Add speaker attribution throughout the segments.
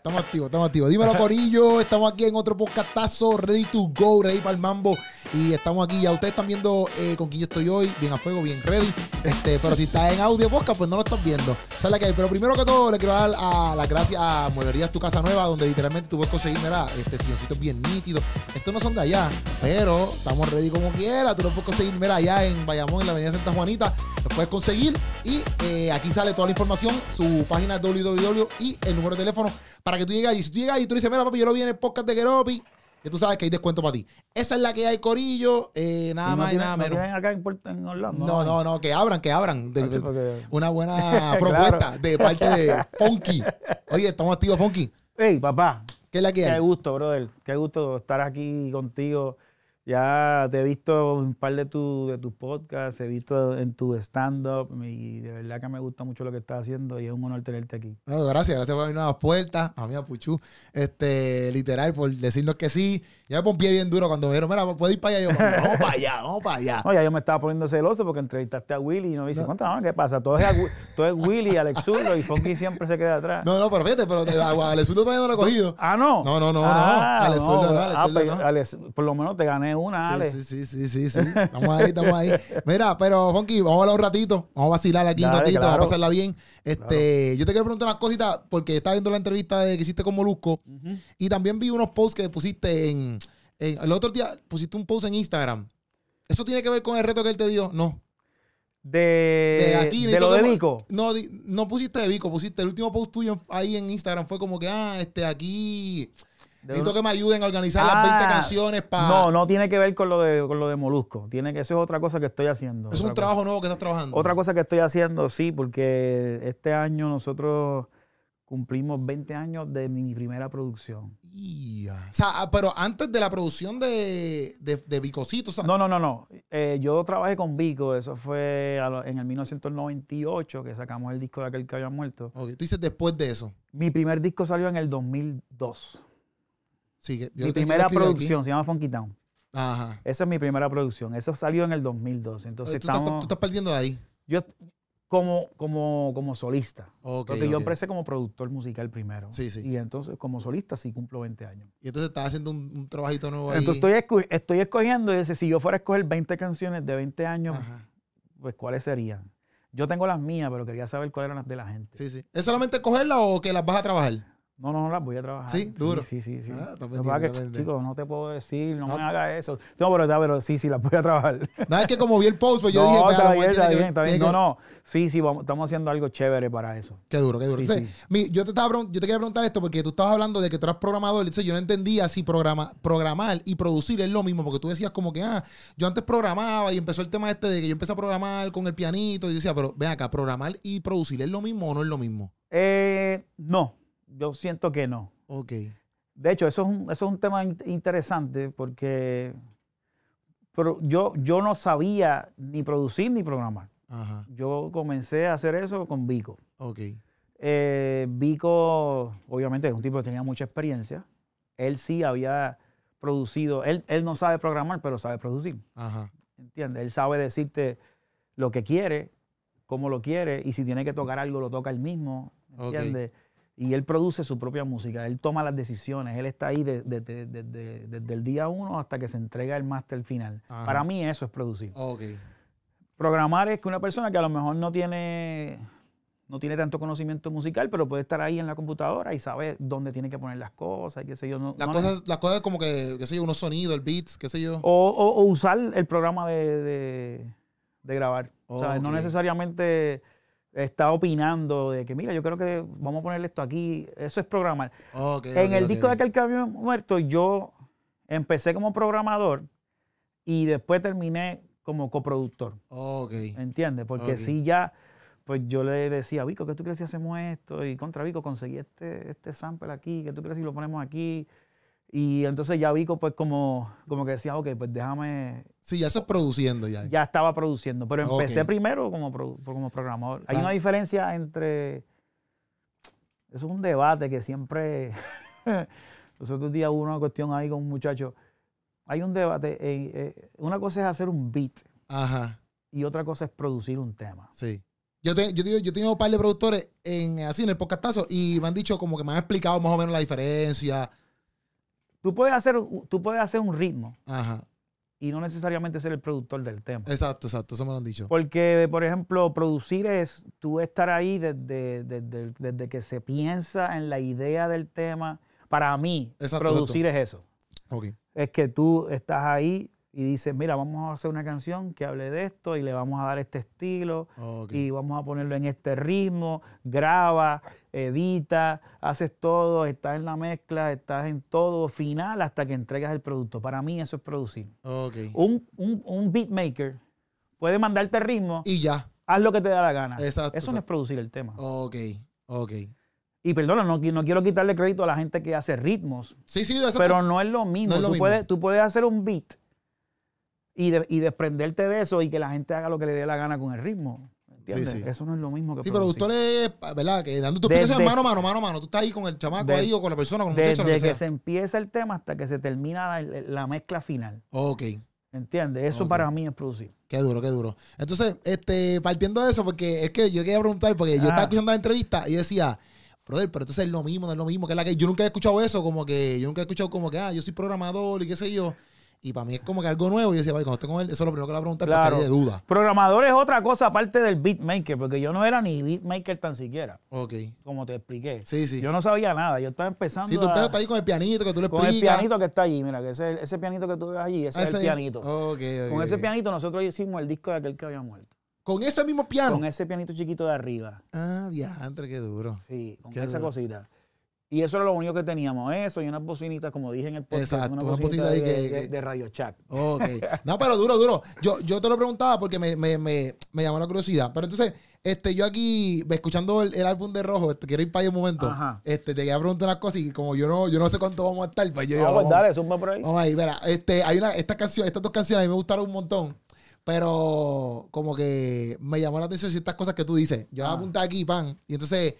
Speaker 1: Estamos activos, estamos activos. Dímelo, Corillo. Estamos aquí en otro podcastazo, ready to go, ready para el mambo. Y estamos aquí. Ya ustedes están viendo eh, con quién yo estoy hoy, bien a fuego, bien ready. Este, pero si está en audio podcast, pues no lo estás viendo. Sale que Pero primero que todo, le quiero dar a las gracias a Molerías Tu Casa Nueva, donde literalmente tú puedes conseguir, mira, este silloncito bien nítido Estos no son de allá, pero estamos ready como quiera. Tú lo puedes conseguir, mira, allá en Bayamón, en la avenida Santa Juanita. lo puedes conseguir. Y eh, aquí sale toda la información, su página www y el número de teléfono para que tú llegas y Si tú llegas y tú dices, mira, papi, yo lo vi en el podcast de Geropi, que tú sabes que hay descuento para ti. Esa es la que hay, Corillo. Eh, nada más y nada menos. No, no, no, que abran, que abran. una buena propuesta de parte de Funky.
Speaker 2: Oye, estamos activos, Funky. Hey, papá. ¿Qué es la que hay? Qué gusto, brother. Qué gusto estar aquí contigo. Ya te he visto un par de, de tus podcasts, he visto en tu stand-up y de verdad que me gusta mucho lo que estás haciendo y es un honor tenerte aquí.
Speaker 1: gracias, gracias por abrirnos las puertas, a mí a Puchu, este, literal, por decirnos que sí. Ya me pompié bien duro cuando me dijeron, mira, puedes ir para allá? Yo, vamos para allá, vamos para
Speaker 2: allá. oye yo me estaba poniendo celoso porque entrevistaste a Willy y no me dice, no. ¿qué pasa? Todo es, todo Willy, Alex y Fonky siempre se queda atrás. No, no, pero fíjate, pero Alex todavía no lo he cogido. Ah, no. No, no, no, no. Ah, Alex ah, pues, no, Alex por lo menos te
Speaker 1: gané una, sí, Sí, sí, sí, sí, sí. Estamos ahí, estamos ahí. Mira, pero, Funky, vamos a hablar un ratito. Vamos a vacilar aquí un ratito, vamos a pasarla bien. Este, Yo te quiero preguntar unas cositas, porque estaba viendo la entrevista de que hiciste con Molusco. Y también vi unos posts que pusiste en, El otro día pusiste un post en Instagram. ¿Eso tiene que ver con el reto que él te dio? No. De, aquí, de lo de Vico. No, no pusiste de Vico, pusiste el último post tuyo ahí en Instagram. Fue como que, ah, este, aquí Necesito que me ayuden a organizar las 20 ah, canciones para. No, no
Speaker 2: tiene que ver con lo de, lo de Molusco. Tiene que, eso es otra cosa que estoy haciendo. Es un trabajo nuevo que estás trabajando. Otra cosa que estoy haciendo, sí, porque este año nosotros cumplimos 20 años de mi primera producción. Ah, pero antes de la producción de, de, de No, no, no, no. Eh, yo trabajé con Vico, eso fue en el 1998 que sacamos el disco de aquel que había muerto. Okay. Tú dices después de eso. Mi primer disco salió en el 2002 mi primera producción se llama Funky Town. Esa es mi primera producción. Eso salió en el 2012. Entonces ¿Tú, estás, perdiendo de ahí? Yo, como, como, como solista. porque yo empecé como productor musical primero. Y entonces, como solista, sí cumplo 20 años.
Speaker 1: Y entonces estás haciendo un, trabajito nuevo ahí. Entonces
Speaker 2: estoy, escogiendo, y dice, si yo fuera a escoger 20 canciones de 20 años, pues ¿cuáles serían? Yo tengo las mías, pero quería saber cuáles eran las de la gente. Sí, sí. ¿Es solamente cogerlas o que las vas a trabajar? No, no, no las voy a trabajar. Sí, duro. Sí, sí, sí. Ah, que, chicos, no te puedo decir, no, ah. me hagas eso. No, pero, pero, sí, sí, las voy a trabajar. No, es que
Speaker 1: como vi el post,
Speaker 2: pues yo no, dije, está No, no, sí, sí, estamos haciendo algo chévere para eso. Qué duro, qué duro. Sí, yo, te estaba, yo te quería preguntar esto
Speaker 1: porque tú estabas hablando de que tú eras programador. yo no entendía si programar y producir es lo mismo, porque tú decías como que, ah, yo antes programaba y empezó el tema este de que yo empecé a programar con el pianito y decía,
Speaker 2: pero ven acá, programar y producir es lo mismo o no es lo mismo? Eh, no. Yo siento que no. Ok. De hecho, eso es un, tema interesante porque yo, yo no sabía ni producir ni programar. Ajá. Yo comencé a hacer eso con Vico. Ok. Eh, Vico, obviamente, es un tipo que tenía mucha experiencia. Él sí había producido. Él, él no sabe programar, pero sabe producir. Ajá. ¿Entiendes? Él sabe decirte lo que quiere, cómo lo quiere, y si tiene que tocar algo, lo toca él mismo. ¿Entiendes? y él produce su propia música, él toma las decisiones, él está ahí desde el día uno hasta que se entrega el máster final. Para mí eso es producir. Programar es que una persona que a lo mejor no tiene, no tiene tanto conocimiento musical, pero puede estar ahí en la computadora y sabe dónde tiene que poner las cosas, qué sé yo. No, las, cosas, como que, qué sé yo, unos sonidos, el beats, qué sé yo. O, o, usar el programa de, grabar. o sea, no necesariamente está opinando de que, mira, yo creo que vamos a ponerle esto aquí. Eso es programar.
Speaker 1: en el disco de
Speaker 2: aquel cambio muerto, yo empecé como programador y después terminé como coproductor. Ok. ¿Entiendes? Porque si ya, pues yo le decía, Vico, ¿qué tú crees si hacemos esto? Y contra Vico, conseguí este, este sample aquí, ¿qué tú crees si lo ponemos aquí? Y entonces ya vi pues como, como que decía, ok, pues déjame... Sí, ya estás produciendo ya. Ya estaba produciendo, pero empecé primero como, como programador. Hay una diferencia entre... Eso es un debate que siempre... Nosotros día días hubo una cuestión ahí con un muchacho. Hay un debate. Eh, eh, una cosa es hacer un beat. Ajá. Y otra cosa es producir un tema. Sí.
Speaker 1: Yo, te, yo, yo, tengo un par de productores en, así en el podcastazo y me han dicho como que me han explicado
Speaker 2: más o menos la diferencia Tú puedes hacer, tú puedes hacer un ritmo. Y no necesariamente ser el productor del tema. Exacto, exacto, eso me lo han dicho. Porque, por ejemplo, producir es tú estar ahí desde, que se piensa en la idea del tema. Para mí, producir es eso. Es que tú estás ahí y dice, mira, vamos a hacer una canción que hable de esto y le vamos a dar este estilo y vamos a ponerlo en este ritmo, graba, edita, haces todo, estás en la mezcla, estás en todo final hasta que entregas el producto. Para mí eso es producir. Un, un, un beatmaker puede mandarte ritmo y ya. Haz lo que te da la gana. eso no es producir el tema. Ok, ok. Y perdona, no, no, quiero quitarle crédito a la gente que hace ritmos. Sí, sí, Pero no es lo mismo. No es lo tú, mismo. tú puedes hacer un beat y, y, desprenderte de eso y que la gente haga lo que le dé la gana con el ritmo. ¿Entiendes? Eso no es lo mismo que. Sí, producir. pero usted ¿verdad? Que dando tu explicación mano a mano, mano a mano. Tú estás ahí con el chamaco ahí o con la persona, con el muchacho, Desde que, se empieza el tema hasta que se termina la, mezcla final. Ok. ¿Entiendes? Eso para mí es producir.
Speaker 1: Qué duro, qué duro.
Speaker 2: Entonces, este, partiendo de eso,
Speaker 1: porque es que yo quería preguntar, porque yo estaba ah. escuchando la entrevista y decía, brother, pero entonces es lo mismo, no es lo mismo, que es la que yo nunca he escuchado eso, como que yo nunca he escuchado como que, ah, yo soy programador y qué sé yo. Y para mí es como
Speaker 2: que algo nuevo. yo decía, cuando estoy con él, eso es lo primero que le voy a preguntar pues, claro. para salir de duda. Programador es otra cosa aparte del beatmaker, porque yo no era ni beatmaker tan siquiera. Ok. Como te expliqué. Sí, sí. Yo no sabía nada. Yo estaba empezando. Sí, tú estás ahí con el pianito que tú le explicas. Con el pianito que está allí, mira, que ese, pianito que tú ves allí, ese, ah, es el pianito. Okay, con ese pianito nosotros hicimos el disco de aquel que había muerto. ¿Con ese mismo piano? Con ese pianito chiquito de arriba. Ah, viajante, qué duro. Sí, con esa cosita. Y eso era lo único que teníamos, eso y unas bocinitas, como dije en el podcast, Exacto, una bocinita, de, Radio Chat.
Speaker 1: Ok. No, pero duro, duro. Yo, yo te lo preguntaba porque me, me, me, me llamó la curiosidad. Pero entonces, este, yo aquí, escuchando el, álbum de Rojo, este, quiero ir para ahí un momento. Ajá. Este, te a preguntar unas cosas y como yo no, yo no sé cuánto vamos a estar, pues yo... Ah, pues dale, zumba por ahí. Vamos ahí, mira, este, hay una, canción, estas dos canciones a mí me gustaron un montón. Pero como que me llamó la atención ciertas cosas que tú dices. Yo las ah. apunté aquí, pan. Y entonces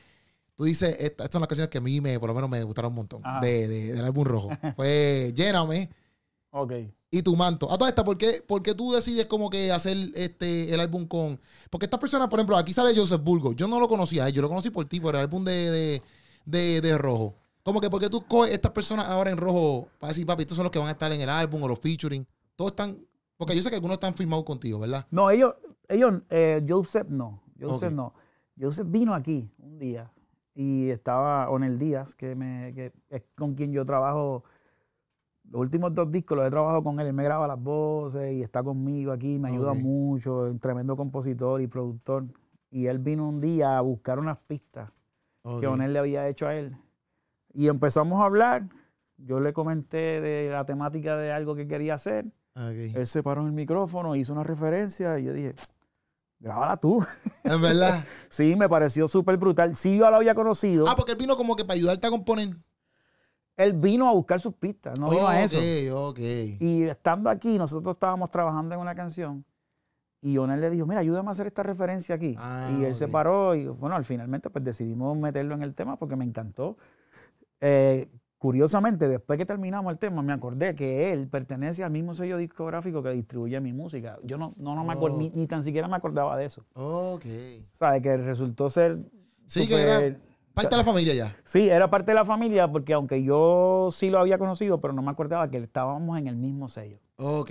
Speaker 1: Tú dices, estas son las canciones que a mí me, por lo menos me gustaron un montón de, del álbum rojo. Fue Lléname. Ok. Y tu manto. A ah, toda esta, ¿por qué, tú decides como que hacer este, el álbum con...? Porque estas personas, por ejemplo, aquí sale Joseph Burgo. Yo no lo conocía, yo lo conocí por ti, por el álbum de, Rojo. Como que, ¿por qué tú coges estas personas ahora en Rojo para decir, papi, estos son los que van a estar en el álbum o los featuring? Todos están... Porque yo sé que algunos están firmados contigo, ¿verdad?
Speaker 2: No, ellos, ellos, eh, Joseph no. Joseph no. Joseph vino aquí un día y estaba Onel Díaz, que, me, que es con quien yo trabajo. Los últimos dos discos los he trabajado con él, él me graba las voces y está conmigo aquí, me ayuda mucho, es un tremendo compositor y productor. Y él vino un día a buscar unas pistas que Onel le había hecho a él. Y empezamos a hablar, yo le comenté de la temática de algo que quería hacer. Él se paró en el micrófono, hizo una referencia y yo dije, Grábala tú. Es verdad. sí, me pareció súper brutal. Sí, yo la había conocido. Ah, porque él vino como que para ayudarte a componer. Él vino a buscar sus pistas, no vino oh, a eso. Ok, ok. Y estando aquí, nosotros estábamos trabajando en una canción. Y Onel le dijo, mira, ayúdame a hacer esta referencia aquí. Ah, y él se paró y bueno, al finalmente pues decidimos meterlo en el tema porque me encantó. Eh, Curiosamente, después que terminamos el tema, me acordé que él pertenece al mismo sello discográfico que distribuye mi música. Yo no, no, me oh. ni, tan siquiera me acordaba de eso. Ok. O sea, de que resultó ser... Sí, que era parte de la familia ya. Sí, era parte de la familia porque aunque yo sí lo había conocido, pero no me acordaba que estábamos en el mismo sello. Ok.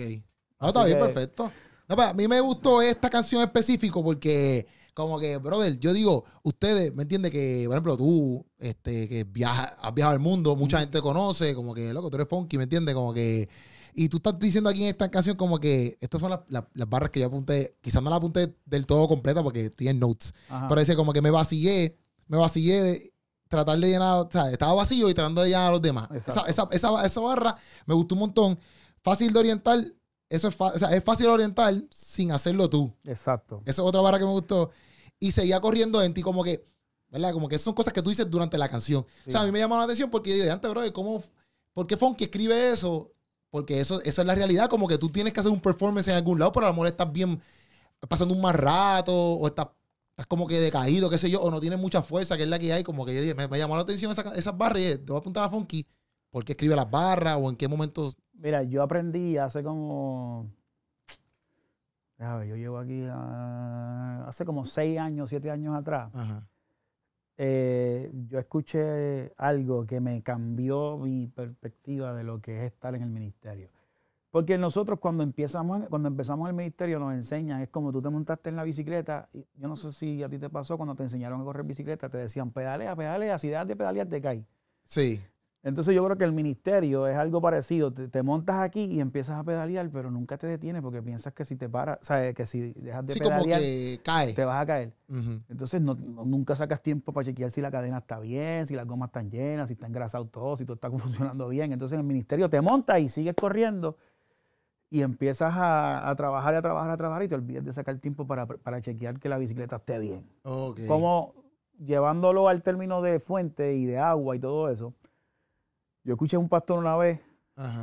Speaker 2: Ah, está bien, perfecto. a
Speaker 1: mí me gustó esta canción específico porque como que, brother, yo digo, ustedes, ¿me entiendes? Que, por ejemplo, tú, este, que viaja, has viajado al mundo, mucha gente te conoce, como que, loco, tú eres funky, ¿me entiendes? Como que. Y tú estás diciendo aquí en esta canción como que estas son las, barras que yo apunté. Quizás no las apunté del todo completa porque tiene notes. Pero dice como que me vacillé, me vacillé de tratar de llenar, o sea, estaba vacío y tratando de llenar a los demás. Esa, esa, barra me gustó un montón. Fácil de orientar, eso es, es fácil orientar sin hacerlo tú. Exacto. Esa es otra barra que me gustó. Y seguía corriendo en ti como que, ¿verdad? Como que son cosas que tú dices durante la canción. O sea, a mí me llamó la atención porque yo dije, antes, bro, ¿por qué Funky escribe eso? Porque eso, eso es la realidad, como que tú tienes que hacer un performance en algún lado, pero a lo mejor estás bien, pasando un mal rato, o estás, como que decaído, qué sé yo, o no tienes mucha fuerza, que es la que hay, como que yo me, llamó la atención esas esa barras, y te voy
Speaker 2: a apuntar a Funky, ¿por qué escribe las barras? ¿O en qué momentos Mira, yo aprendí hace como. déjame ver, yo llevo aquí ah, hace como seis años, siete años atrás. Eh, yo escuché algo que me cambió mi perspectiva de lo que es estar en el ministerio. Porque nosotros cuando empezamos, cuando empezamos el ministerio nos enseñan, es como tú te montaste en la bicicleta, y yo no sé si a ti te pasó cuando te enseñaron a correr bicicleta, te decían pedalea, pedalea, si dejas de pedalear te caes. Sí. Entonces yo creo que el ministerio es algo parecido. Te, montas aquí y empiezas a pedalear, pero nunca te detienes porque piensas que si te paras, o sea, que si dejas de pedalear, te vas a caer. Entonces no, nunca sacas tiempo para chequear si la cadena está bien, si las gomas están llenas, si está engrasado todo, si todo está funcionando bien. Entonces el ministerio te montas y sigues corriendo y empiezas a, trabajar trabajar, a trabajar, y a trabajar y te olvidas de sacar tiempo para, chequear que la bicicleta esté bien. Como llevándolo al término de fuente y de agua y todo eso yo escuché a un pastor una vez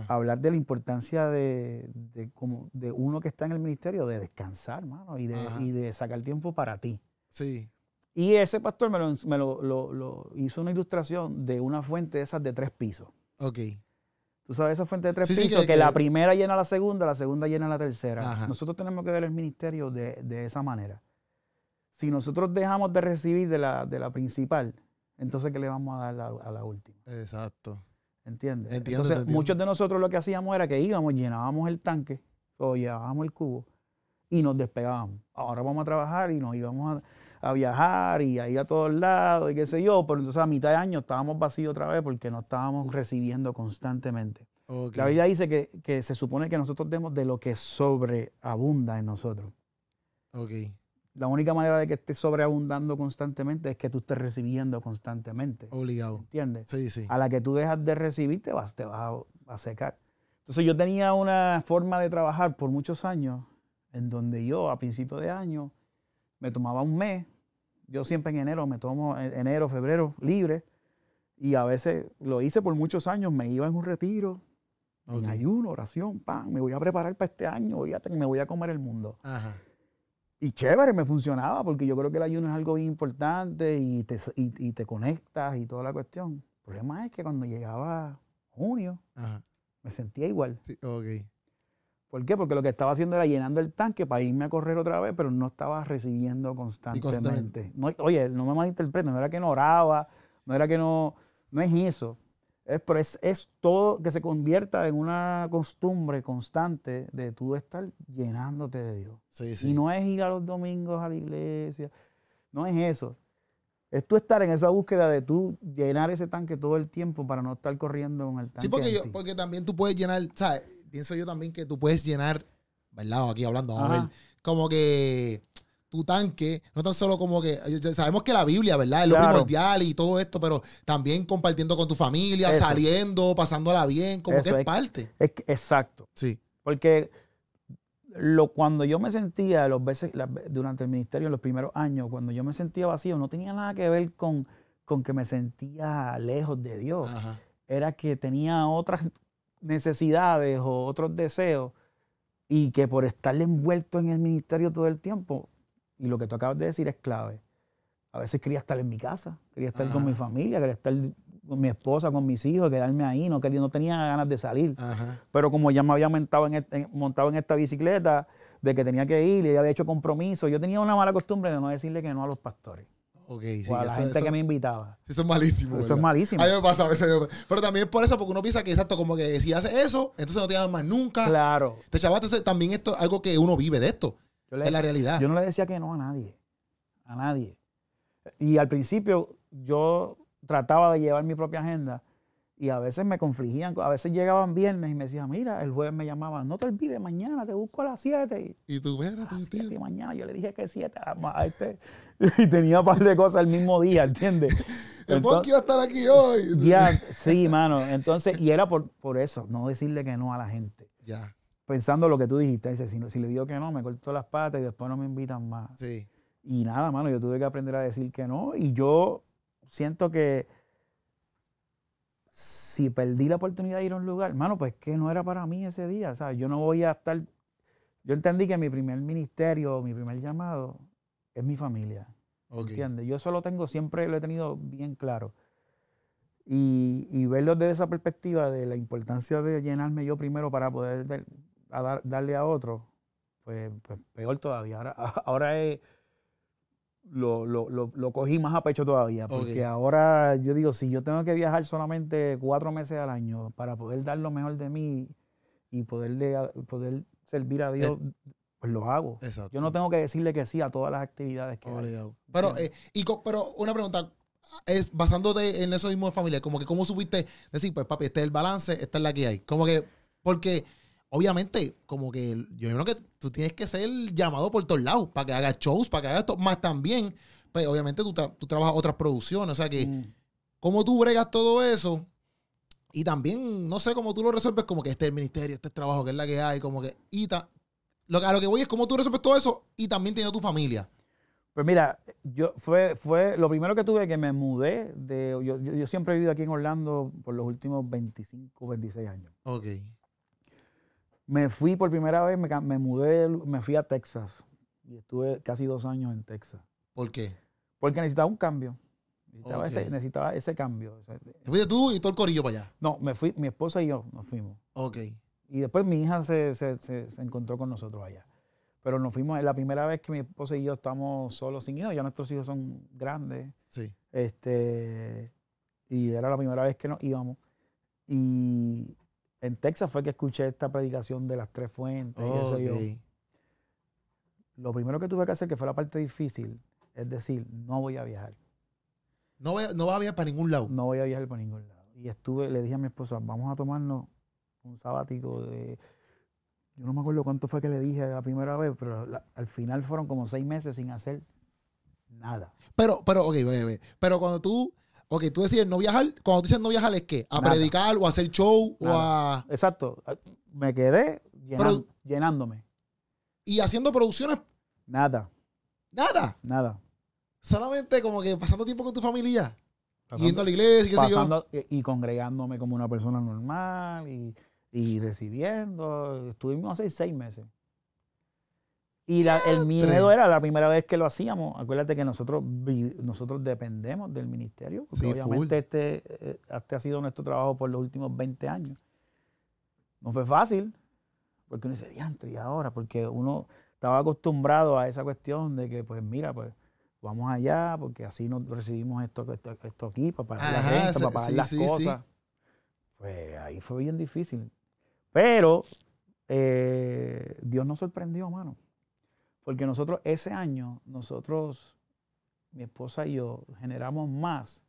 Speaker 2: hablar de la importancia de, como de uno que está en el ministerio, de descansar, mano, y de, y de sacar tiempo para ti. Sí. Y ese pastor me, lo, hizo una ilustración de una fuente de esas de tres pisos. Ok. Tú sabes esa fuente de tres pisos, que, la primera llena la segunda, la segunda llena la tercera. Nosotros tenemos que ver el ministerio de, esa manera. Si nosotros dejamos de recibir de la, de la principal, entonces ¿qué le vamos a dar a la última?
Speaker 1: Exacto.
Speaker 2: ¿Entiendes? Entonces, muchos de nosotros lo que hacíamos era que íbamos, llenábamos el tanque o llevábamos el cubo y nos despegábamos. Ahora vamos a trabajar y nos íbamos a, viajar y a ir a todos lados y qué sé yo, pero entonces a mitad de año estábamos vacíos otra vez porque no estábamos recibiendo constantemente. La vida dice que, se supone que nosotros demos de lo que sobreabunda en nosotros. Okay. La única manera de que estés sobreabundando constantemente es que tú estés recibiendo constantemente. Obligado. ¿Entiendes? Sí, sí. A la que tú dejas de recibir, te vas, te vas a, secar. Entonces yo tenía una forma de trabajar por muchos años en donde yo a principio de año me tomaba un mes. Yo siempre en enero me tomo enero, febrero libre. Y a veces lo hice por muchos años. Me iba en un retiro, ayuno, oración, pan. Me voy a preparar para este año. me voy a comer el mundo. Ajá y chévere, me funcionaba, porque yo creo que el ayuno es algo bien importante y te, y, te conectas y toda la cuestión. El problema es que cuando llegaba junio, me sentía igual. ¿Por qué? Porque lo que estaba haciendo era llenando el tanque para irme a correr otra vez, pero no estaba recibiendo constantemente. oye, no me malinterpreten, no era que no oraba, no era que no... No es eso. Es, pero es, todo que se convierta en una costumbre constante de tú estar llenándote de Dios. Sí, Y no es ir a los domingos a la iglesia, no es eso. Es tú estar en esa búsqueda de tú llenar ese tanque todo el tiempo para no estar corriendo con el tanque. Sí, porque, yo,
Speaker 1: porque también tú puedes llenar, ¿sabes? Pienso yo también que tú puedes llenar, ¿verdad? Aquí hablando, como que tanque, no tan solo como que eh, sabemos que la Biblia, ¿verdad? Es lo primordial y todo esto, pero también compartiendo con tu familia, saliendo,
Speaker 2: pasándola bien, como que es, parte. Es, exacto. Sí. Porque lo, cuando yo me sentía, los veces, durante el ministerio, en los primeros años, cuando yo me sentía vacío, no tenía nada que ver con, con que me sentía lejos de Dios. Era que tenía otras necesidades o otros deseos y que por estar envuelto en el ministerio todo el tiempo, y lo que tú acabas de decir es clave. A veces quería estar en mi casa, quería estar con mi familia, quería estar con mi esposa, con mis hijos, quedarme ahí, no, quería, no tenía ganas de salir. Pero como ya me había este, montado en, esta bicicleta, de que tenía que ir, y había hecho compromiso, yo tenía una mala costumbre de no decirle que no a los pastores.
Speaker 1: Okay, a la gente que me invitaba. Eso es malísimo. Eso es malísimo. A mí me Pero también es por eso, porque uno piensa que exacto, como que si haces eso, entonces no te llamas más nunca. Claro. Te chavaste
Speaker 2: también esto, algo que uno vive de esto. Yo la realidad. Yo no le decía que no a nadie. A nadie. Y al principio yo trataba de llevar mi propia agenda y a veces me confligían. A veces llegaban viernes y me decían, mira, el jueves me llamaba, no te olvides, mañana te busco a las 7. Y, tú, verás, a las 7 mañana. Yo le dije que 7 este, y tenía un par de cosas el mismo día, ¿entiendes? el Entonces, iba a estar aquí hoy. sí, mano. Entonces, y era por, por eso, no decirle que no a la gente. Ya pensando lo que tú dijiste. Dice, si, le digo que no, me corto las patas y después no me invitan más. Sí. Y nada, mano, yo tuve que aprender a decir que no. Y yo siento que si perdí la oportunidad de ir a un lugar, mano, pues que no era para mí ese día. sea Yo no voy a estar. Yo entendí que mi primer ministerio, mi primer llamado, es mi familia. ¿Entiendes? Yo eso lo tengo, siempre lo he tenido bien claro. Y, y verlo desde esa perspectiva de la importancia de llenarme yo primero para poder a darle a otro, pues, pues peor todavía. Ahora, lo, lo, cogí más a pecho todavía, porque ahora yo digo, si yo tengo que viajar solamente cuatro meses al año para poder dar lo mejor de mí y poderle, poder servir a Dios, pues lo hago. Yo no tengo que decirle que sí a todas las actividades que hago
Speaker 1: Pero, eh, pero una pregunta, es basándote en eso mismo de familia, como que cómo supiste decir, pues papi, este es el balance, esta es la que hay. Como que, porque obviamente, como que yo creo que tú tienes que ser llamado por todos lados para que hagas shows, para que hagas esto Más también, pues obviamente tú, tú trabajas otras producciones. O sea que, mm. ¿cómo tú bregas todo eso? Y también, no sé cómo tú lo resuelves, como que este es el ministerio, este es trabajo, que es la que hay, como que. Y
Speaker 2: lo, a lo que voy es cómo tú resuelves todo eso y también teniendo tu familia. Pues mira, yo fue, fue lo primero que tuve que me mudé de. Yo, yo, yo siempre he vivido aquí en Orlando por los últimos 25, 26 años. Ok. Me fui por primera vez, me, mudé, me fui a Texas. Y estuve casi dos años en Texas. ¿Por qué? Porque necesitaba un cambio. Necesitaba, ese, necesitaba cambio. ¿Te fuiste tú y todo el corillo para allá? No, me fui, mi esposa y yo nos fuimos. Ok. Y después mi hija se, encontró con nosotros allá. Pero nos fuimos, es la primera vez que mi esposa y yo estamos solos sin hijos. Ya nuestros hijos son grandes. Sí. Este, y era la primera vez que nos íbamos. Y en Texas fue que escuché esta predicación de las tres fuentes. y eso yo. Lo primero que tuve que hacer, que fue la parte difícil, es decir, no voy a viajar. No voy, a viajar para ningún lado. No voy a viajar para ningún lado. Y estuve, le dije a mi esposa, vamos a tomarnos un sabático de. Yo no me acuerdo cuánto fue que le dije la primera vez, pero al final fueron como seis meses sin hacer nada. Pero, pero, ok, pero cuando tú Ok, tú decís no viajar. Cuando tú dices no viajar, ¿es qué?
Speaker 1: ¿A predicar
Speaker 2: o a hacer show o a...? Exacto. Me quedé llenándome. ¿Y haciendo producciones? Nada. ¿Nada? Nada. Solamente
Speaker 1: como que pasando tiempo con tu familia. yendo a la iglesia, qué sé yo.
Speaker 2: Eh, y, congregándome como una persona normal y, y recibiendo. Estuvimos hace seis meses. Y el miedo era la primera vez que lo hacíamos. Acuérdate que nosotros, nosotros dependemos del ministerio, obviamente este, eh, este ha sido nuestro trabajo por los últimos 20 años. No fue fácil, porque uno dice, diantre, ¿y ahora? Porque uno estaba acostumbrado a esa cuestión de que, pues mira, pues vamos allá, porque así nos recibimos esto, esto, aquí, para pagar la renta, para pagar las cosas. Pues ahí fue bien difícil. Pero eh, Dios nos sorprendió, hermano. Porque nosotros ese año, nosotros, mi esposa y yo, generamos más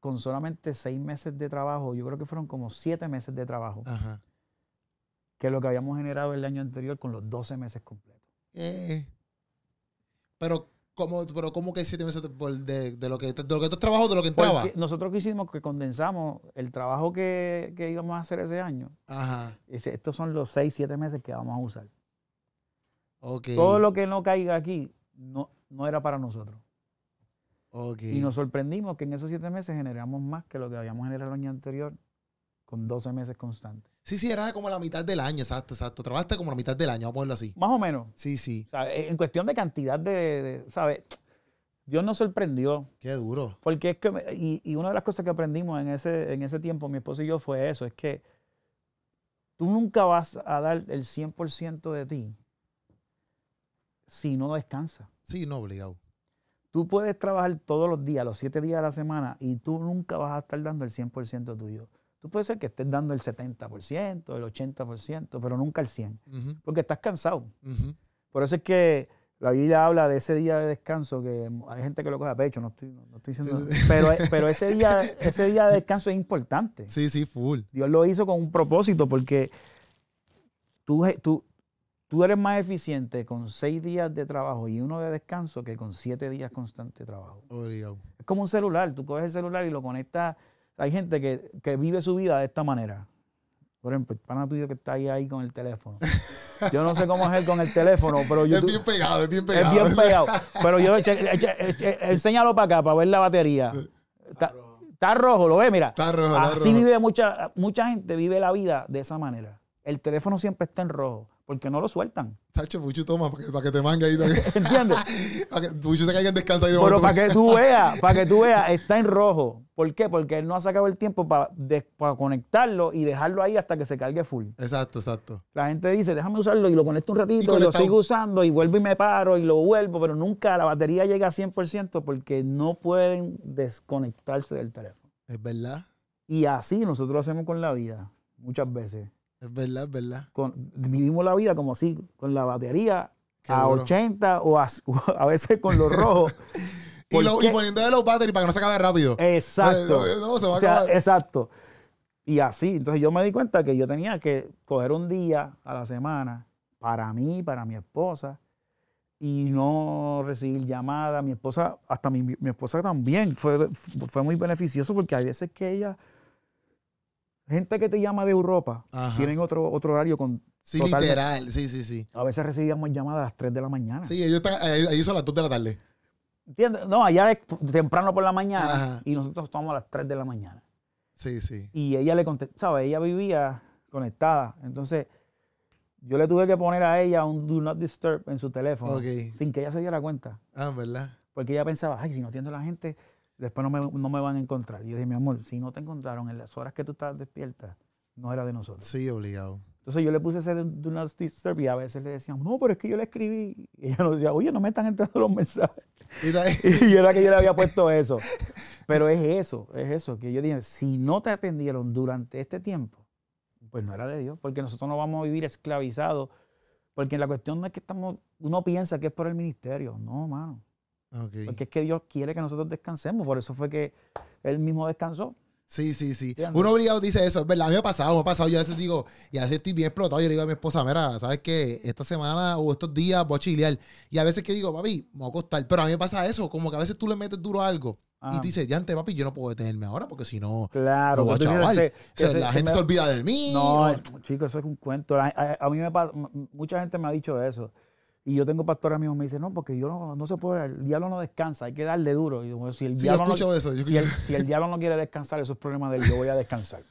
Speaker 2: con solamente seis meses de trabajo, yo creo que fueron como siete meses de trabajo, que lo que habíamos generado el año anterior con los 12 meses completos. Eh. pero ¿Cómo,
Speaker 1: pero ¿cómo que siete meses de, lo que, de lo que tú de lo que entraba?
Speaker 2: nosotros quisimos que condensamos el trabajo que, que íbamos a hacer ese año. Ajá. Estos son los seis, siete meses que vamos a usar. Todo lo que no caiga aquí no, no era para nosotros. Y nos sorprendimos que en esos siete meses generamos más que lo que habíamos generado el año anterior con 12 meses constantes.
Speaker 1: Sí, sí, era como la mitad del año, exacto, exacto. Trabajaste
Speaker 2: como la mitad del año, vamos a ponerlo así. Más o menos. Sí, sí. en cuestión de cantidad de, ¿sabes? Dios nos sorprendió. Qué duro. Porque es que, y, una de las cosas que aprendimos en ese, en ese tiempo, mi esposo y yo, fue eso, es que tú nunca vas a dar el 100% de ti si no descansas. Sí, no obligado. Tú puedes trabajar todos los días, los siete días de la semana, y tú nunca vas a estar dando el 100% tuyo. Tú puedes ser que estés dando el 70%, el 80%, pero nunca el 100%, porque estás cansado. Por eso es que la Biblia habla de ese día de descanso, que hay gente que lo coge a pecho, no estoy, diciendo. Pero, ese, día, ese día de descanso es importante. Sí, sí, full. Dios lo hizo con un propósito, porque tú, tú, Tú eres más eficiente con seis días de trabajo y uno de descanso que con siete días constante de trabajo. Es como un celular. Tú coges el celular y lo conectas. Hay gente que, vive su vida de esta manera. Por ejemplo, el pana tuyo que está ahí, ahí con el teléfono. Yo no sé cómo es él con el teléfono, pero yo. Es bien pegado, es bien pegado. Es bien pegado. Pero yo enseñalo enséñalo para acá, para ver la batería. Eh. Está, rojo, lo ves, mira. Está rojo, está rojo. vive mucha, mucha gente, vive la vida de esa manera. El teléfono siempre está en rojo porque no lo sueltan. Tacho, Puchu toma para que, te mangue ahí también. ¿Entiendes? para que Puchu se caiga en
Speaker 1: Pero para que tú veas,
Speaker 2: para que tú veas, está en rojo. ¿Por qué? Porque él no ha sacado el tiempo para, conectarlo y dejarlo ahí hasta que se cargue full. Exacto, exacto. La gente dice, déjame usarlo y lo conecto un ratito lo sigo usando y vuelvo y me paro y lo vuelvo, pero nunca la batería llega a 100% porque no pueden desconectarse del teléfono. Es verdad. Y así nosotros lo hacemos con la vida, muchas veces es verdad, es verdad. Con, vivimos la vida como si, con la batería a 80 o a, veces con los rojos. y, poniendo de los batteries para que no se acabe rápido. Exacto. Pues, exacto. Y así, entonces yo me di cuenta que yo tenía que coger un día a la semana para mí, para mi esposa, y no recibir llamadas. Mi esposa, hasta mi, esposa también, fue, fue muy beneficioso porque hay veces que ella gente que te llama de Europa tienen otro, otro horario con. Sí, literal, sí, sí, sí. A veces recibíamos llamadas a las 3 de la mañana. Sí, ellos están, ahí eh, son las 2 de la tarde. No, allá es temprano por la mañana y nosotros estamos a las 3 de la mañana. Sí, sí. Y ella le contestaba, ella vivía conectada. Entonces, yo le tuve que poner a ella un do not disturb en su teléfono sin que ella se diera cuenta. Ah, ¿verdad? Porque ella pensaba, ay, si no entiendo la gente, Después no me, van a encontrar. Y yo dije, mi amor, si no te encontraron en las horas que tú estás despierta, no era de nosotros. Sí, obligado. Entonces yo le puse ese de, not disturb y a veces le decían, no, pero es que yo le escribí. Y ella nos decía, oye, no me están entrando los mensajes. Y, era que yo le había puesto eso. Pero es eso, es eso, que yo dije, si no te atendieron durante este tiempo, pues no era de Dios, porque nosotros no vamos a vivir esclavizados, porque la cuestión no es que estamos, uno piensa que es por el ministerio, no, mano. Porque es que Dios quiere que nosotros descansemos. Por eso fue que Él mismo descansó. Sí, sí,
Speaker 1: sí. Uno obligado dice eso, verdad, a mí me ha pasado, me ha pasado. Yo a veces digo, y a veces estoy bien explotado. Yo le digo a mi esposa, mira, ¿sabes qué? Esta semana o estos días voy a chilear. Y a veces que digo, papi, me voy a costar. Pero a mí me pasa eso, como que a veces tú le metes duro algo. Y ah. tú dices, ya antes, papi, yo no puedo detenerme ahora porque si no, claro, chaval. la gente se olvida de mí. No,
Speaker 2: chicos eso es un cuento. A, a mí me pasa, mucha gente me ha dicho eso. Y yo tengo pastores amigos que me dicen, no, porque yo no, se puede, el diablo no descansa, hay que darle duro. Y si el diablo no, quiere descansar, eso es problema de él, yo voy a descansar.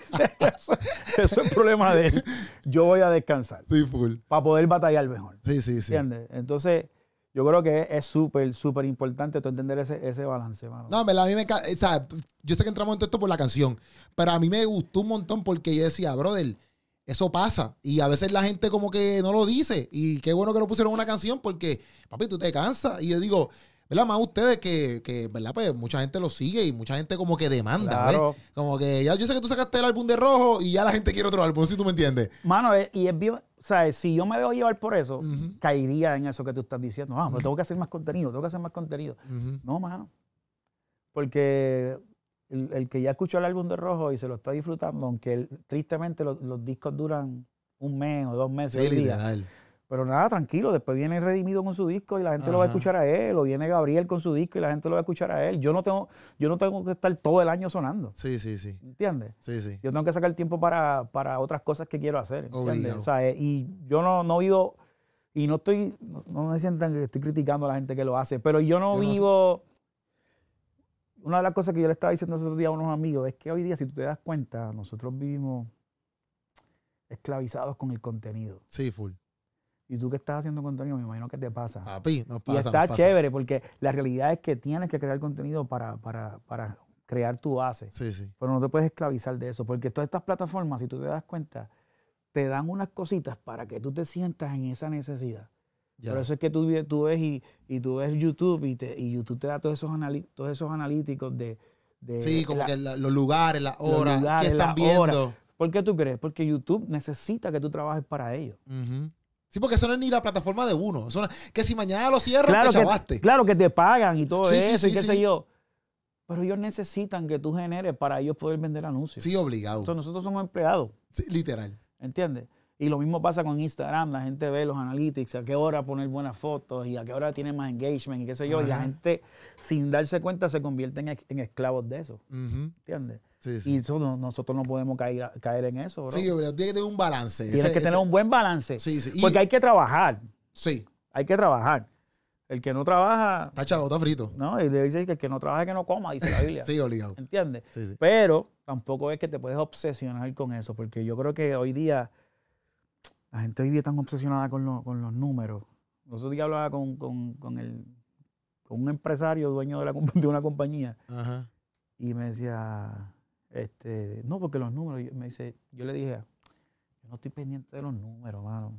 Speaker 2: eso, es problema de él, yo voy a descansar. Sí, full. Para poder batallar mejor. Sí, sí, sí. ¿Entiendes? Entonces, yo creo que es súper, súper importante tú entender ese, balance, mano.
Speaker 1: No, a mí me o sea, yo sé que entramos en esto por la canción, pero a mí me gustó un montón porque yo decía, brother eso pasa. Y a veces la gente como que no lo dice. Y qué bueno que lo pusieron una canción porque, papi, tú te cansas. Y yo digo, ¿verdad? Más ustedes que, ¿verdad? Pues mucha gente lo sigue y mucha gente como que demanda, claro. Como que ya yo sé que tú sacaste el álbum de rojo y ya la gente quiere otro álbum, si tú me entiendes.
Speaker 2: Mano, eh, y es bien, o sea, si yo me debo llevar por eso, caería en eso que tú estás diciendo. ah, pero pues tengo que hacer más contenido, tengo que hacer más contenido. No, mano. Porque el, que ya escuchó el álbum de Rojo y se lo está disfrutando, aunque tristemente los, discos duran un mes o dos meses. Sí, Pero nada, tranquilo, después viene Redimido con su disco y la gente lo va a escuchar a él, o viene Gabriel con su disco y la gente lo va a escuchar a él. Yo no tengo, yo no tengo que estar todo el año sonando. Sí, sí, sí. ¿Entiendes? Sí, sí. Yo tengo que sacar tiempo para, otras cosas que quiero hacer. ¿Entiendes? O sea, eh, y yo no, no vivo, y no estoy, no, me sientan que estoy criticando a la gente que lo hace, pero yo no vivo una de las cosas que yo le estaba diciendo otro día a unos amigos es que hoy día, si tú te das cuenta, nosotros vivimos esclavizados con el contenido. Sí, full. Y tú que estás haciendo contenido, me imagino que te pasa. A mí pasa. Y está chévere porque la realidad es que tienes que crear contenido para, para crear tu base. Sí, sí. Pero no te puedes esclavizar de eso porque todas estas plataformas, si tú te das cuenta, te dan unas cositas para que tú te sientas en esa necesidad. Por eso es que tú, ves y, tú ves YouTube y, YouTube te da todos esos, esos analíticos de... sí, como que los lugares, las horas, que están viendo. ¿Por qué tú crees? Porque YouTube necesita que tú trabajes para ellos. Sí, porque eso no es ni la plataforma de uno. que si mañana lo cierran, te chavaste. claro que te pagan y todo eso y qué sé yo. Pero ellos necesitan que tú generes para ellos poder vender anuncios. Sí, obligado. Entonces nosotros somos empleados. Sí, literal. ¿Entiendes? Y lo mismo pasa con Instagram, la gente ve los analytics, a qué hora poner buenas fotos y a qué hora tiene más engagement y qué sé yo. Y la gente, sin darse cuenta, se convierte en, esclavos de eso. ¿Entiendes? Y nosotros no podemos caer, caer en eso. ¿verdad? Sí, pero tiene que tener un balance. Tienes que tener un buen balance. Sí, sí. Porque hay que trabajar. Sí. Hay que trabajar. El que no trabaja. Está chavo, está frito. No, y le dice que el que no trabaja es que no coma, dice la Biblia. sí, obligado. ¿Entiendes? Pero tampoco es que te puedes obsesionar con eso, porque yo creo que hoy día la gente hoy tan obsesionada con, con los números. nosotros día hablaba con, con, un empresario dueño de, una compañía. Y me decía, este, no, porque los números, me dice, yo le dije, ah, yo no estoy pendiente de los números, mano.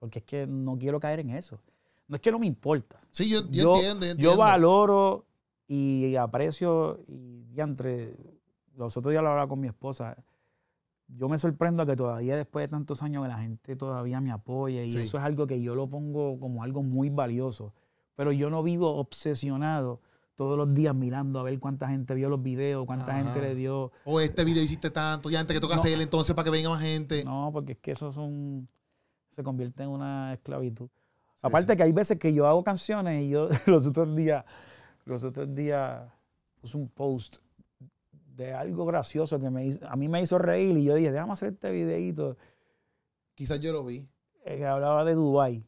Speaker 2: Porque es que no quiero caer en eso. No es que no me importa. Sí, yo, entiendo, valoro y aprecio y, entre los otros días hablaba con mi esposa yo me sorprendo a que todavía después de tantos años la gente todavía me apoye y eso es algo que yo lo pongo como algo muy valioso. Pero yo no vivo obsesionado todos los días mirando a ver cuánta gente vio los videos, cuánta gente le dio. O este video hiciste tanto, ya antes que toca hacerlo entonces para que venga más gente. No, porque es que eso son, se convierte en una esclavitud. Aparte que hay veces que yo hago canciones y yo los otros días, los otros días puse un post de algo gracioso que me a mí me hizo reír y yo dije, déjame hacer este videito. Quizás yo lo vi. Eh, que hablaba de Dubai.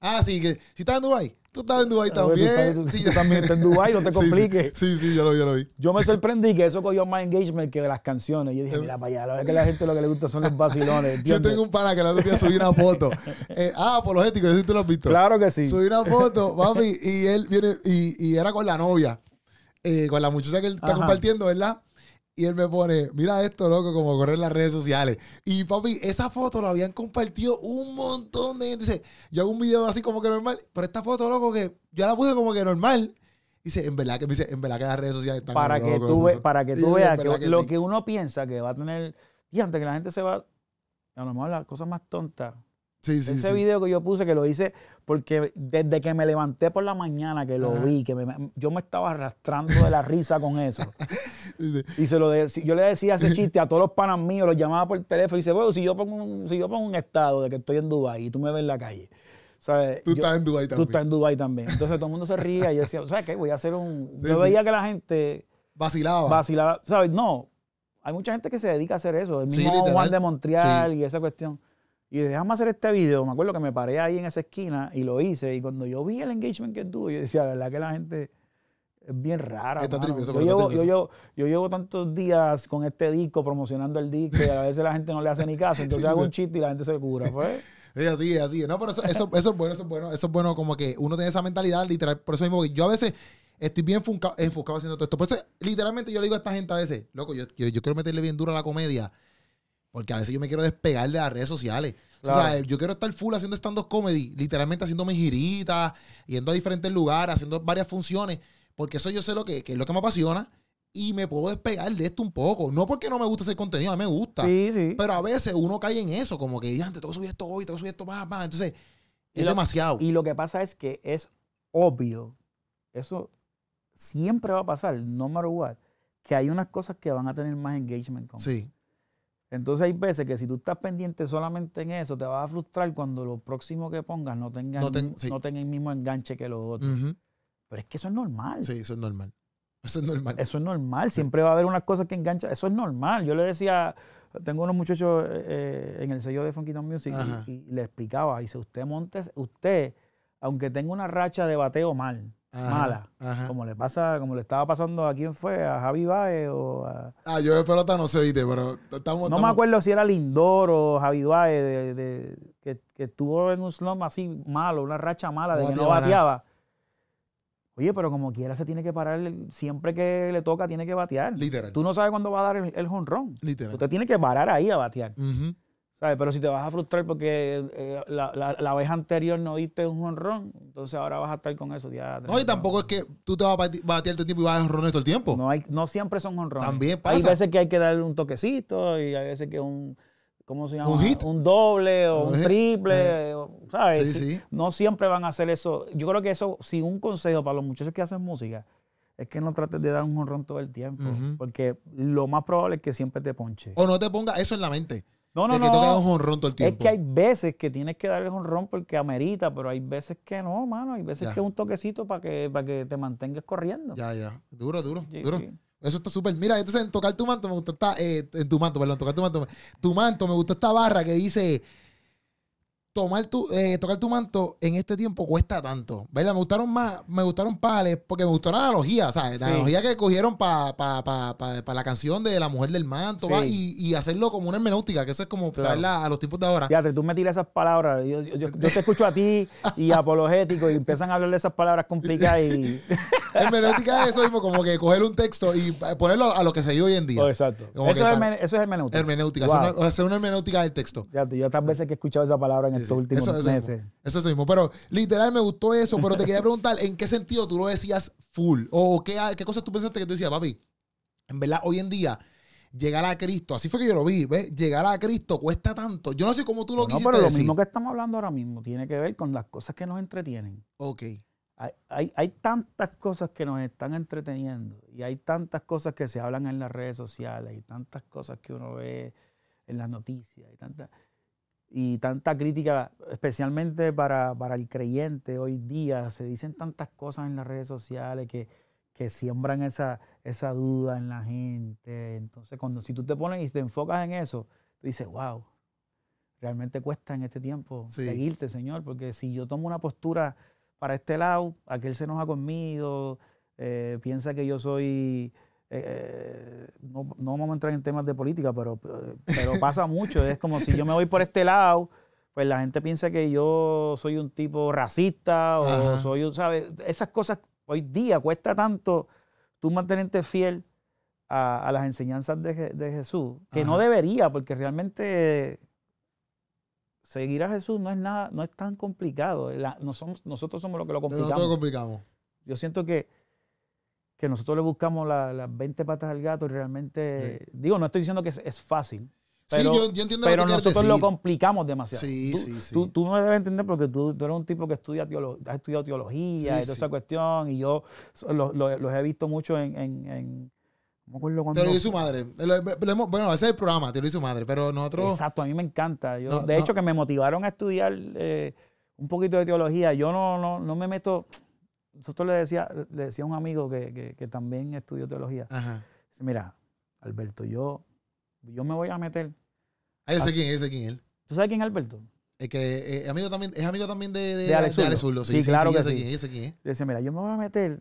Speaker 2: Ah, sí, que si estás en Dubai. Tú estás en Dubai también. sí. yo también estás en Dubai, no te compliques. Sí, sí, yo lo vi, yo lo vi. Yo me sorprendí que eso cogió más engagement que de las canciones. Yo dije, mira para allá, la verdad que a la gente lo que le gusta son los vacilones. Yo tengo
Speaker 1: un pana que la otro día subí una foto. Eh, ah, apologético, yo sí tú lo has visto. Claro que sí. Subí una foto, papi, y él viene, y, y era con la novia. Eh, con la muchacha que él está compartiendo, ¿verdad? Y él me pone, mira esto, loco, como correr las redes sociales. Y papi, esa foto la habían compartido un montón de gente. Dice, yo hago un video así como que normal, pero esta foto, loco, que yo la puse como que normal. Dice, en verdad que, dice, en verdad que las redes sociales están para, que tú, para que tú veas que, lo
Speaker 2: que uno piensa que va a tener. Y antes que la gente se va, a lo mejor las cosas más tontas ese video que yo puse, que lo hice porque desde que me levanté por la mañana, que lo vi, que yo me estaba arrastrando de la risa con eso. y se lo yo le decía ese chiste a todos los panas míos, los llamaba por teléfono y dice, bueno, si yo pongo un, si yo pongo un estado de que estoy en Dubái y tú me ves en la calle, ¿sabes? Tú estás en Dubái también. Tú estás en Dubái también. Entonces todo el mundo se ría y yo decía, ¿sabes qué? Voy a hacer un... yo veía que la gente... Vacilaba. Vacilaba, ¿sabes? No, hay mucha gente que se dedica a hacer eso. El mismo Juan de Montreal y esa cuestión. Y dejame hacer este video. Me acuerdo que me paré ahí en esa esquina y lo hice. Y cuando yo vi el engagement que tuvo, yo decía, la verdad que la gente es bien rara. Está yo, llevo, yo, yo, llevo, tantos días con este disco, promocionando el disco, y a veces la gente no le hace ni caso. Entonces hago un chiste y la gente se cura. Pues. Es así,
Speaker 1: es así. No, pero eso, es bueno, eso es bueno. Eso es bueno como que uno tiene esa mentalidad literal. Por eso mismo yo a veces estoy bien enfocado, haciendo todo esto. Por eso literalmente yo le digo a esta gente a veces, loco, yo quiero meterle bien duro a la comedia. Porque a veces yo me quiero despegar de las redes sociales. O sea, yo quiero estar full haciendo stand-up comedy, literalmente haciendo mis giritas, yendo a diferentes lugares, haciendo varias funciones, porque eso yo sé lo que, es lo que me apasiona y me puedo despegar de esto un poco. No porque no me gusta ese contenido, a mí me gusta. Sí, sí. Pero a veces uno cae en eso, como que, antes tengo que subir esto
Speaker 2: hoy, tengo que subir esto más, más. Entonces, es demasiado. Y lo que pasa es que es obvio, eso siempre va a pasar, no matter what, que hay unas cosas que van a tener más engagement con. Sí. Entonces hay veces que si tú estás pendiente solamente en eso, te vas a frustrar cuando lo próximo que pongas no tenga, no, el mismo enganche que los otros. Pero es que eso es normal. Sí, eso es normal. Eso es normal. Eso es normal. Siempre va a haber unas cosas que enganchan. Eso es normal. Yo le decía, tengo unos muchachos eh, eh, en el sello de Funky Town Music y, le explicaba, dice, usted Montes, usted, aunque tenga una racha de bateo mal, mala. Como le pasa, como le estaba pasando a quién fue, a Javi Baez o a. Ah, yo de pelota no se oíste, pero estamos. No me acuerdo si era Lindor o Javi Baez de, que, estuvo en un slump así malo, una racha mala de que no bateaba. Oye, pero como quiera se tiene que parar, siempre que le toca tiene que batear. Literal. Tú no sabes cuándo va a dar el, el jonrón. Literal. Usted tiene que parar ahí a batear. Pero si te vas a frustrar porque eh, la, vez anterior no diste un honrón, entonces ahora vas a estar con eso. Ya, no, y tampoco es que tú te vas a batir todo el tiempo y vas a honrones todo el tiempo. No, no siempre son honrones. También pasa. Hay veces que hay que darle un toquecito y hay veces que un... ¿Cómo se llama? Un, doble o un, triple, ¿sabes? No siempre van a hacer eso. Yo creo que eso, si un consejo para los muchachos que hacen música, es que no trates de dar un honrón todo el tiempo, porque lo más probable es que siempre te ponche. O no te ponga eso en la mente. No, no, no, Es que hay veces que tienes que darle honrón porque amerita, pero hay veces que no, mano. Hay veces que es un toquecito para que, para que te mantengas corriendo. Ya, ya. Duro, duro, duro.
Speaker 1: Eso está súper. Mira, entonces en tocar tu manto me gusta esta. Eh, en tu manto, perdón, tocar tu manto. Tu manto me gusta esta barra que dice tomar tu, eh, tocar tu manto en este tiempo cuesta tanto. ¿Verdad? Me gustaron más, me gustaron pales, porque me gustó la analogía, ¿sabes? La analogía que cogieron para pa, pa, pa, la canción de La Mujer del Manto, y, y, hacerlo
Speaker 2: como una hermenéutica, que eso es como traerla a los tipos de ahora. Fíjate, tú me tiras esas palabras. Yo, yo, yo, te escucho a ti y apologético, y empiezan a hablar de esas palabras complicadas y.
Speaker 1: hermenéutica es eso mismo, como que coger un texto y ponerlo a lo que se dio hoy en día. Oh, exacto. Eso es, eso es, hermenéutica. Hermenéutica, o hacer, una, una, hermenéutica del texto. Fíjate, yo tantas veces que he escuchado esa palabra en el eso, es lo Mismo. Eso mismo. Pero literal me gustó eso, pero te quería preguntar, ¿en qué sentido tú lo decías full? ¿O qué, ah, qué cosas tú pensaste que tú decías, papi? En verdad, hoy en día, llegar a Cristo, así fue que
Speaker 2: yo lo vi, ¿ves? Llegar a Cristo
Speaker 1: cuesta tanto. Yo no sé cómo tú lo no, quisiste pero lo mismo que
Speaker 2: estamos hablando ahora mismo tiene que ver con las cosas que nos entretienen. Ok. Hay, hay, hay, tantas cosas que nos están entreteniendo y hay tantas cosas que se hablan en las redes sociales y tantas cosas que uno ve en las noticias y tantas y tanta crítica, especialmente para, el creyente hoy día, se dicen tantas cosas en las redes sociales que, que siembran esa, esa duda en la gente. Entonces, cuando si tú te pones y te enfocas en eso, tú dices, wow, realmente cuesta en este tiempo seguirte, Señor, porque si yo tomo una postura para este lado, aquel se enoja conmigo, eh, piensa que yo soy eh, eh, no, vamos a entrar en temas de política, pero, eh, pero pasa mucho. Es como si yo me voy por este lado, pues la gente piensa que yo soy un tipo racista o soy, ¿sabes? Esas cosas hoy día cuesta tanto tú mantenerte fiel a, las enseñanzas de, Jesús, que no debería, porque realmente seguir a Jesús no es nada, no es tan complicado. nosotros somos los que lo lo complicamos. Yo siento que que nosotros le buscamos las 20 patas al gato y realmente, digo, no estoy diciendo que es, fácil. Pero, sí, yo, entiendo lo que nosotros lo complicamos demasiado. Sí, tú, sí, sí. Tú, no no debes entender porque tú, eres un tipo que estudia teología has estudiado teología y toda esa cuestión. Y yo los he visto mucho en, en, en Te lo hizo su madre. Bueno, ese es el programa, te lo hizo su madre, pero nosotros... Exacto, a mí me encanta. de hecho, que me motivaron a estudiar eh, un poquito de teología. Yo no, no, no me meto nosotros le decía, le decía a un amigo que, también estudió teología, mira, Alberto, yo, yo me voy a meter. Ah, ese quién, quién ¿Tú sabes quién es Alberto? Es que eh, amigo también, es amigo
Speaker 1: también de, de, Sí, claro que
Speaker 2: mira, yo me voy a meter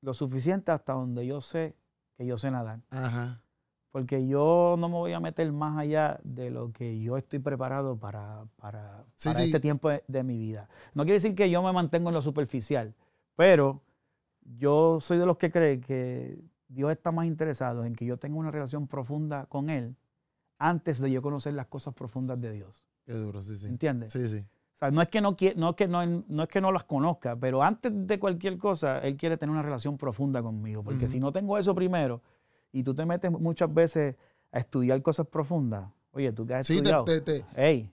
Speaker 2: lo suficiente hasta donde yo sé que yo sé nadar. Porque yo no me voy a meter más allá de lo que yo estoy preparado para, este tiempo de, mi vida. No quiere decir que yo me mantengo en lo superficial, pero yo soy de los que creen que Dios está más interesado en que yo tenga una relación profunda con Él antes de yo conocer las cosas profundas de Dios. Qué duro, sí, sí. ¿Entiendes? Sí, sí. O sea, no es que no, que no, es que no las conozca, pero antes de cualquier cosa, Él quiere tener una relación profunda conmigo. Porque si no tengo eso primero, y tú te metes muchas veces a estudiar cosas profundas, oye, tú que has sí, estudiado. Te, te, te. Ey,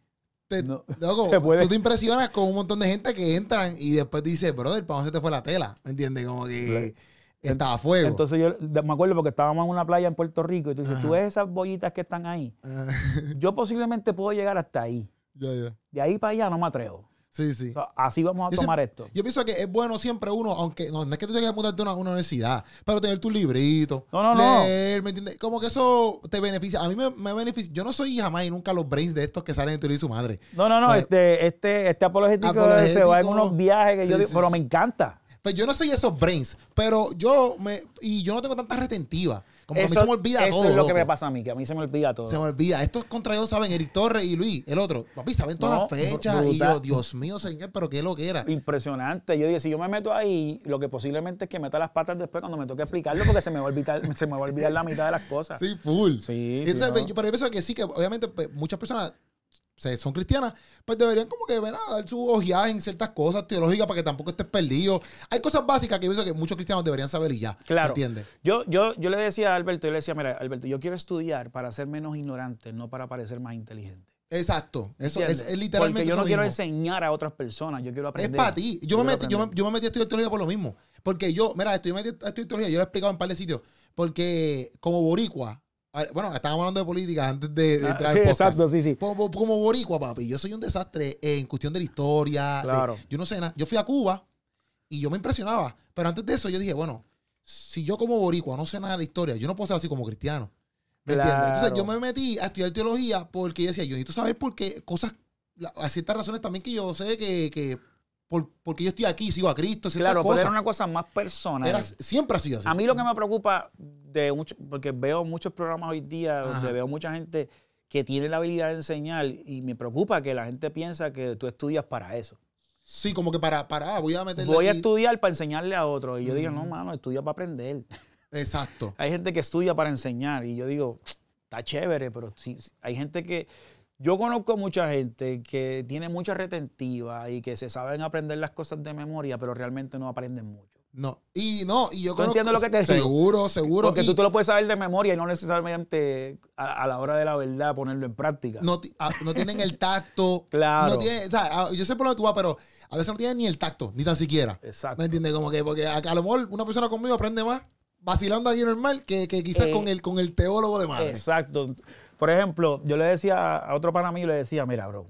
Speaker 2: tú te impresionas
Speaker 1: con un montón de gente que entran y después dice, brother, ¿para dónde se te fue la tela? ¿Me entiendes? Como
Speaker 2: que estaba a fuego. Entonces yo me acuerdo porque estábamos en una playa en Puerto Rico y tú dices, tú ves esas bollitas que están ahí. Ah. Yo posiblemente puedo llegar hasta ahí. De ahí para allá no me atrevo. Sí, sí. así vamos a tomar esto. Yo pienso que es bueno siempre uno, aunque no, es que te tengas que
Speaker 1: mudarte a una, universidad, pero tener tu librito. No, ¿me entiendes? Como que eso te beneficia. A mí me, me, beneficia. Yo no soy jamás y nunca los brains de estos que salen de tu y su madre. No, no, no. Pues,
Speaker 2: este, este, este apologético, se va en unos viajes
Speaker 1: que yo digo, pero me encanta. Pues yo no soy esos brains, pero yo me. Y yo no tengo tanta retentiva. Como que a mí se me olvida todo. Eso es lo que me pasa
Speaker 2: a mí, que a mí se me olvida todo. Se me
Speaker 1: olvida. Estos contra ellos saben, Eric Torres y Luis, el otro. Papi, saben todas las fechas. Y yo, Dios
Speaker 2: mío, señor, pero qué lo que era. Impresionante. Yo dije, si yo me meto ahí, lo que posiblemente es que meta las patas después cuando me toque explicarlo, porque se me va a olvidar, se me va a la mitad de las cosas. Sí, full. Sí. pero yo pienso que sí, que obviamente pues, muchas personas se, son cristianas, pues deberían como que
Speaker 1: ver dar su ojeada en ciertas cosas teológicas para que tampoco estés perdido. Hay cosas básicas que yo pienso que muchos cristianos deberían saber y ya.
Speaker 2: Claro. ¿Entiendes? Yo, yo, yo le decía a Alberto, yo le decía, mira, Alberto, yo quiero estudiar para ser menos ignorante, no para parecer más inteligente.
Speaker 1: Exacto, eso es, literalmente. yo no quiero
Speaker 2: enseñar a otras personas, yo quiero aprender. Es para ti. Yo, me, metí, yo,
Speaker 1: metí a estudiar teología por lo mismo. Porque yo, mira, estoy metí a estudiar teología, yo lo he explicado en par de sitios. Porque como boricua, Ah, bueno, estábamos hablando de política antes de, de ah, entrar sí, exacto, sí, sí. Como, boricua, papi, yo soy un desastre en cuestión de la historia. Claro. yo no sé nada. Yo fui a Cuba y yo me impresionaba. Pero antes de eso yo dije, bueno, si yo como boricua no sé nada de la historia, yo no puedo ser así como cristiano. ¿Me entiendes? Entonces yo me metí a estudiar teología porque yo decía, yo necesito saber por qué cosas, a ciertas razones también
Speaker 2: que yo sé que, que porque yo estoy aquí, sigo a Cristo, Claro, cosas. pero era una cosa más personal. siempre ha sido así. A mí lo que me preocupa, de porque veo muchos programas hoy día, donde veo mucha gente que tiene la habilidad de enseñar y me preocupa que la gente piensa que tú estudias para eso. Sí, como que para, para, ah, voy a meterle Voy a estudiar para enseñarle a otro. Y yo digo, no, mano, estudia para aprender. Exacto. hay gente que estudia para enseñar y yo digo, está chévere, pero si, hay gente que yo conozco mucha gente que tiene mucha retentiva y que se saben aprender las cosas de memoria, pero realmente no aprenden mucho. No, y no, y yo conozco. entiendo lo que te digo. Seguro, seguro. Porque tú tú lo puedes saber de memoria y no necesariamente a, la hora de la verdad ponerlo en práctica. No, ah, tienen el tacto. claro. No tienen, ah,
Speaker 1: yo sé por que tú vas, pero a veces no tienen ni el tacto, ni tan siquiera. Exacto. ¿Me entiendes? Como que, porque a, lo mejor una
Speaker 2: persona conmigo aprende más vacilando allí el que, que quizás eh, con, el, con el teólogo de madre. Exacto. Por ejemplo, yo le decía a otro para mí, le decía, mira, bro,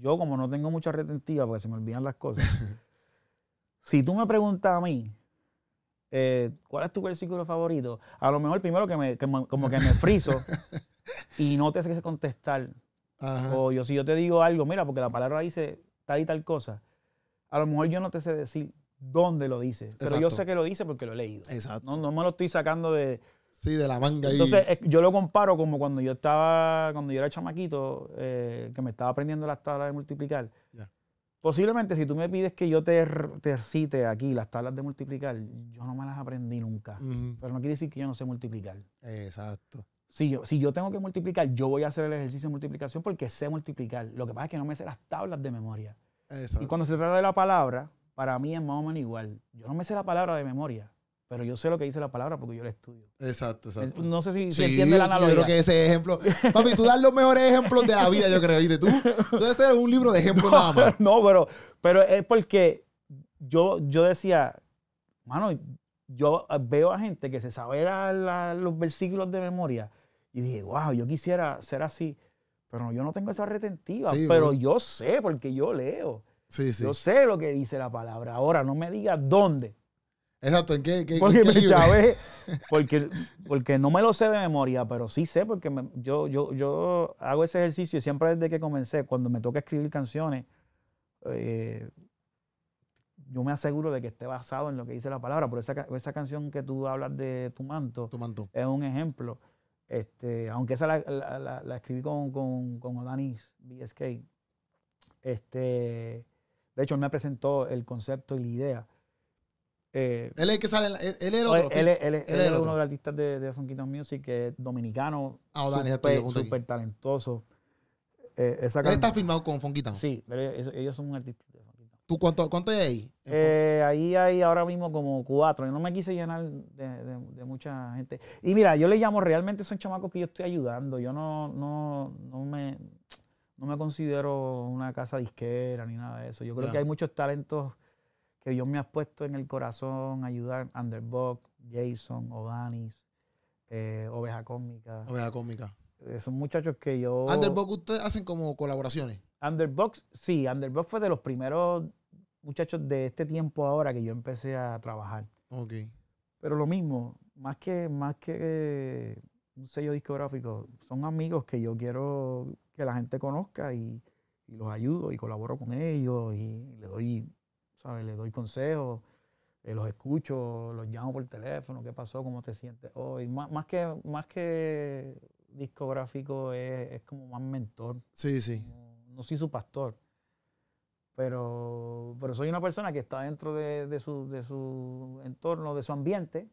Speaker 2: yo como no tengo mucha retentiva porque se me olvidan las cosas, si tú me preguntas a mí, eh, ¿cuál es tu versículo favorito? A lo mejor primero que me, que como que me friso y no te sé contestar. O yo, si yo te digo algo, mira, porque la palabra dice tal y tal cosa, a lo mejor yo no te sé decir dónde lo dice, pero yo sé que lo dice porque lo he leído. Exacto. no me lo estoy sacando de, Sí, de la manga. Entonces, eh, yo lo comparo como cuando yo estaba, cuando yo era chamaquito, eh, que me estaba aprendiendo las tablas de multiplicar. Posiblemente, si tú me pides que yo te, te, cite aquí las tablas de multiplicar, yo no me las aprendí nunca. Pero no quiere decir que yo no sé multiplicar. Exacto. Si yo, si yo tengo que multiplicar, yo voy a hacer el ejercicio de multiplicación porque sé multiplicar. Lo que pasa es que no me sé las tablas de memoria. Exacto. Y cuando se trata de la palabra, para mí es más o menos igual. Yo no me sé la palabra de memoria pero yo sé lo que dice la palabra porque yo la estudio. Exacto, exacto. No sé si, se entiende la analogía. yo creo que ese ejemplo. Papi, tú das los mejores ejemplos de la vida, yo creo, ¿viste? Tú, tú debes ser un libro de ejemplos no, nada más. No, pero, pero es porque yo, yo decía, mano, yo veo a gente que se sabe los versículos de memoria y dije, wow, yo quisiera ser así, pero yo no tengo esa retentiva, pero yo sé porque yo leo. Sí, sí. Yo sé lo que dice la palabra. Ahora, no me digas dónde. Exacto, ¿en qué, porque ¿en qué porque, porque no me lo sé de memoria, pero sí sé porque me, yo, yo, yo hago ese ejercicio y siempre desde que comencé, cuando me toca escribir canciones, eh, yo me aseguro de que esté basado en lo que dice la palabra. Por esa, esa canción que tú hablas de Tu Manto, manto. es un ejemplo. Este, aunque esa la, la, escribí con, con, con Odanis BSK. Este, de hecho, él me presentó el concepto y la idea eh, él es el que sale, él, él era pues, otro. Él, uno de los artistas de, de Music, que es dominicano, ah, oh, súper talentoso. Eh, él está firmado con Funky Sí, ellos son un artista ¿Tú cuánto, hay ahí? Eh, ahí hay ahora mismo como cuatro. Yo no me quise llenar de, mucha gente. Y mira, yo le llamo, realmente son chamacos que yo estoy ayudando. Yo no, no, me no me considero una casa disquera ni nada de eso. Yo creo que hay muchos talentos que Dios me ha puesto en el corazón, ayudar Underbog, Jason, O'Danis, eh, Oveja Cómica. Oveja Cómica. Eh, son muchachos que yo... Underbog, ¿ustedes hacen como colaboraciones? Underbog, sí. Underbog fue de los primeros muchachos de este tiempo ahora que yo empecé a trabajar. Ok. Pero lo mismo, más que, más que eh, un sello discográfico, son amigos que yo quiero que la gente conozca y, y los ayudo y colaboro con ellos y le doy le doy consejos, eh, los escucho, los llamo por teléfono, qué pasó, cómo te sientes hoy. Más, que, más que discográfico es, como más mentor. Sí, sí. no, soy su pastor pero, pero soy una persona que está dentro de, su, entorno, de su ambiente,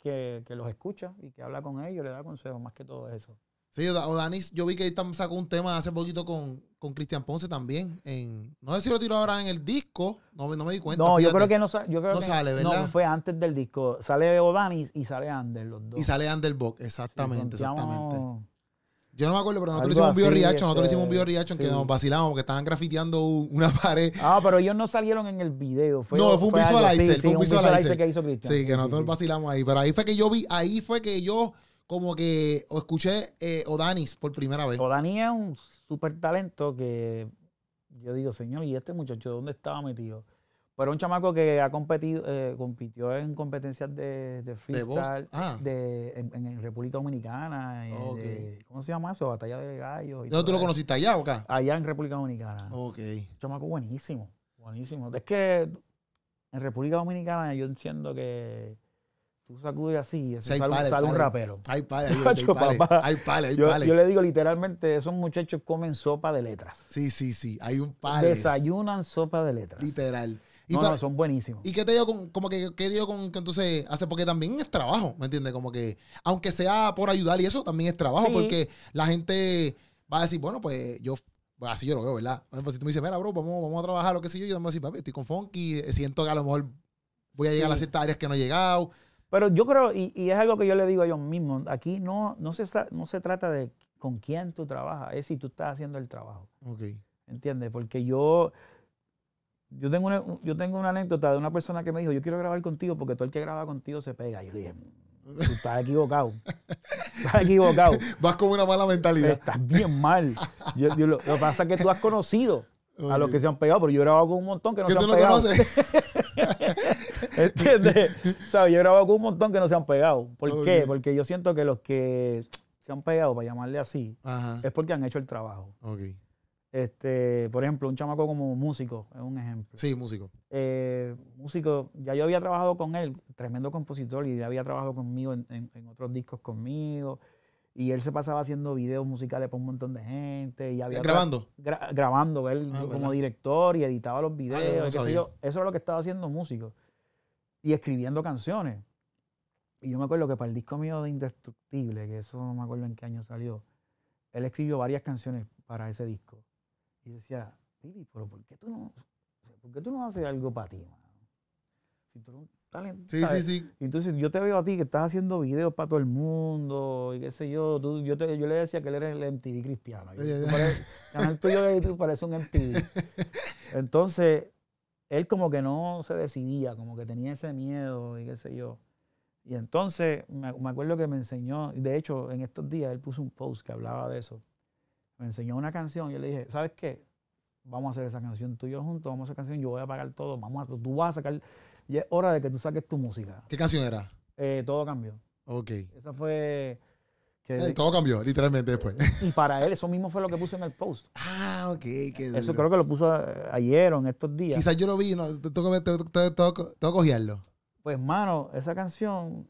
Speaker 2: que, que, los escucha y que habla con ellos, le da consejos, más que todo eso. Sí,
Speaker 1: O'Danis, yo vi que él sacó un tema hace poquito con, con Cristian Ponce también. no sé si lo tiró ahora en el disco, no, no me di cuenta. No, yo creo que no, yo creo no sale, ¿verdad? No, fue
Speaker 2: antes del disco. Sale Odanis y sale Ander, los dos. Y sale Anderbock, exactamente, exactamente. Yo no me acuerdo, pero nosotros este, hicimos un video reaction, este, nosotros hicimos un video Riacho en que nos
Speaker 1: vacilamos porque estaban grafiteando una pared. Ah, pero ellos no salieron en el video. Fue, no, fue un visualizer, fue un visualizer que hizo Cristian. Sí, que nosotros vacilamos ahí. Pero ahí fue que yo vi, ahí fue que yo como que escuché a eh,
Speaker 2: Odanis por primera vez. Odanis es un súper talento que yo digo, señor, ¿y este muchacho dónde estaba metido? Pero un chamaco que ha competido, eh, compitió en competencias de, freestyle ah. en, República Dominicana. Eh, ¿Cómo se llama eso? Batalla de gallos. ¿No tú lo conociste allá o acá? Allá en República Dominicana. Ok. Un chamaco buenísimo, buenísimo. Es que en República Dominicana yo entiendo que tú sacudes así y sale, un rapero. Hay pales, hay pales, hay pales, yo, yo, le digo literalmente, esos muchachos comen sopa de letras. Sí, sí, sí, hay un pales. Desayunan sopa de letras. Literal. Y no, no, son buenísimos. ¿Y qué te dio con, como que, qué dio con, que entonces,
Speaker 1: hace, porque también es trabajo, ¿me entiendes? Como que, aunque sea por ayudar y eso, también es trabajo, porque la gente va a decir, bueno, pues yo pues, así yo lo veo, ¿verdad? Bueno, pues si tú me dices, mira, bro, vamos, vamos a
Speaker 2: trabajar, lo que sé yo, yo me voy a decir, papi, estoy con Funky, eh, siento que a lo mejor voy a llegar a ciertas áreas que no he llegado. Pero yo creo, y, es algo que yo le digo a ellos mismos, aquí no, no, se, no se trata de con quién tú trabajas, es si tú estás haciendo el trabajo. Ok. ¿Entiendes? Porque yo, yo, tengo una, yo tengo una anécdota de una persona que me dijo, yo quiero grabar contigo porque todo el que graba contigo se pega. yo le dije, tú estás equivocado. Estás equivocado. Vas con una mala mentalidad. Estás bien mal. Yo, lo, que pasa es que tú has conocido a los que se han pegado, pero yo he grabado con un montón que no se han no pegado. ¿Entiendes? Yo he grabado con un montón que no se han pegado. ¿Por oh, qué? Porque yo siento que los que se han pegado, para llamarle así, es porque han hecho el trabajo. Este, por ejemplo, un chamaco como músico, es un ejemplo. Sí, músico. Eh, músico, ya yo había trabajado con él, tremendo compositor, y había trabajado conmigo en, otros discos conmigo. Y él se pasaba haciendo videos musicales para un montón de gente. Y ¿Grabando? grabando, él ah, como director y editaba los ah, videos. eso es lo que estaba haciendo músico y escribiendo canciones. Y yo me acuerdo que para el disco mío de Indestructible, que eso no me acuerdo en qué año salió, él escribió varias canciones para ese disco. Y decía, Pili, pero ¿por qué tú no, ¿por qué tú no haces algo para ti, Si tú un talento. Sí, sí, sí. Entonces yo te veo a ti que estás haciendo videos para todo el mundo y qué sé yo. Tú, yo, te, yo le decía que él era el MTV cristiano. tú canal tuyo de YouTube parece un MTV. Entonces él como que no se decidía, como que tenía ese miedo y qué sé yo. Y entonces me, acuerdo que me enseñó, de hecho en estos días él puso un post que hablaba de eso. Me enseñó una canción y yo le dije, ¿sabes qué? Vamos a hacer esa canción tú y yo juntos, vamos a hacer canción, yo voy a pagar todo, vamos a, tú vas a sacar, y es hora de que tú saques tu música. ¿Qué canción era? Eh, todo cambió. Ok. Esa fue eh, todo cambió, literalmente después. Y para él, eso mismo fue lo que puso en el post. Ah, ok, qué duro. Eso creo que lo puso eh, ayer
Speaker 1: o en estos días. Quizás yo lo vi, no, tengo que cogerlo
Speaker 2: Pues, mano, esa canción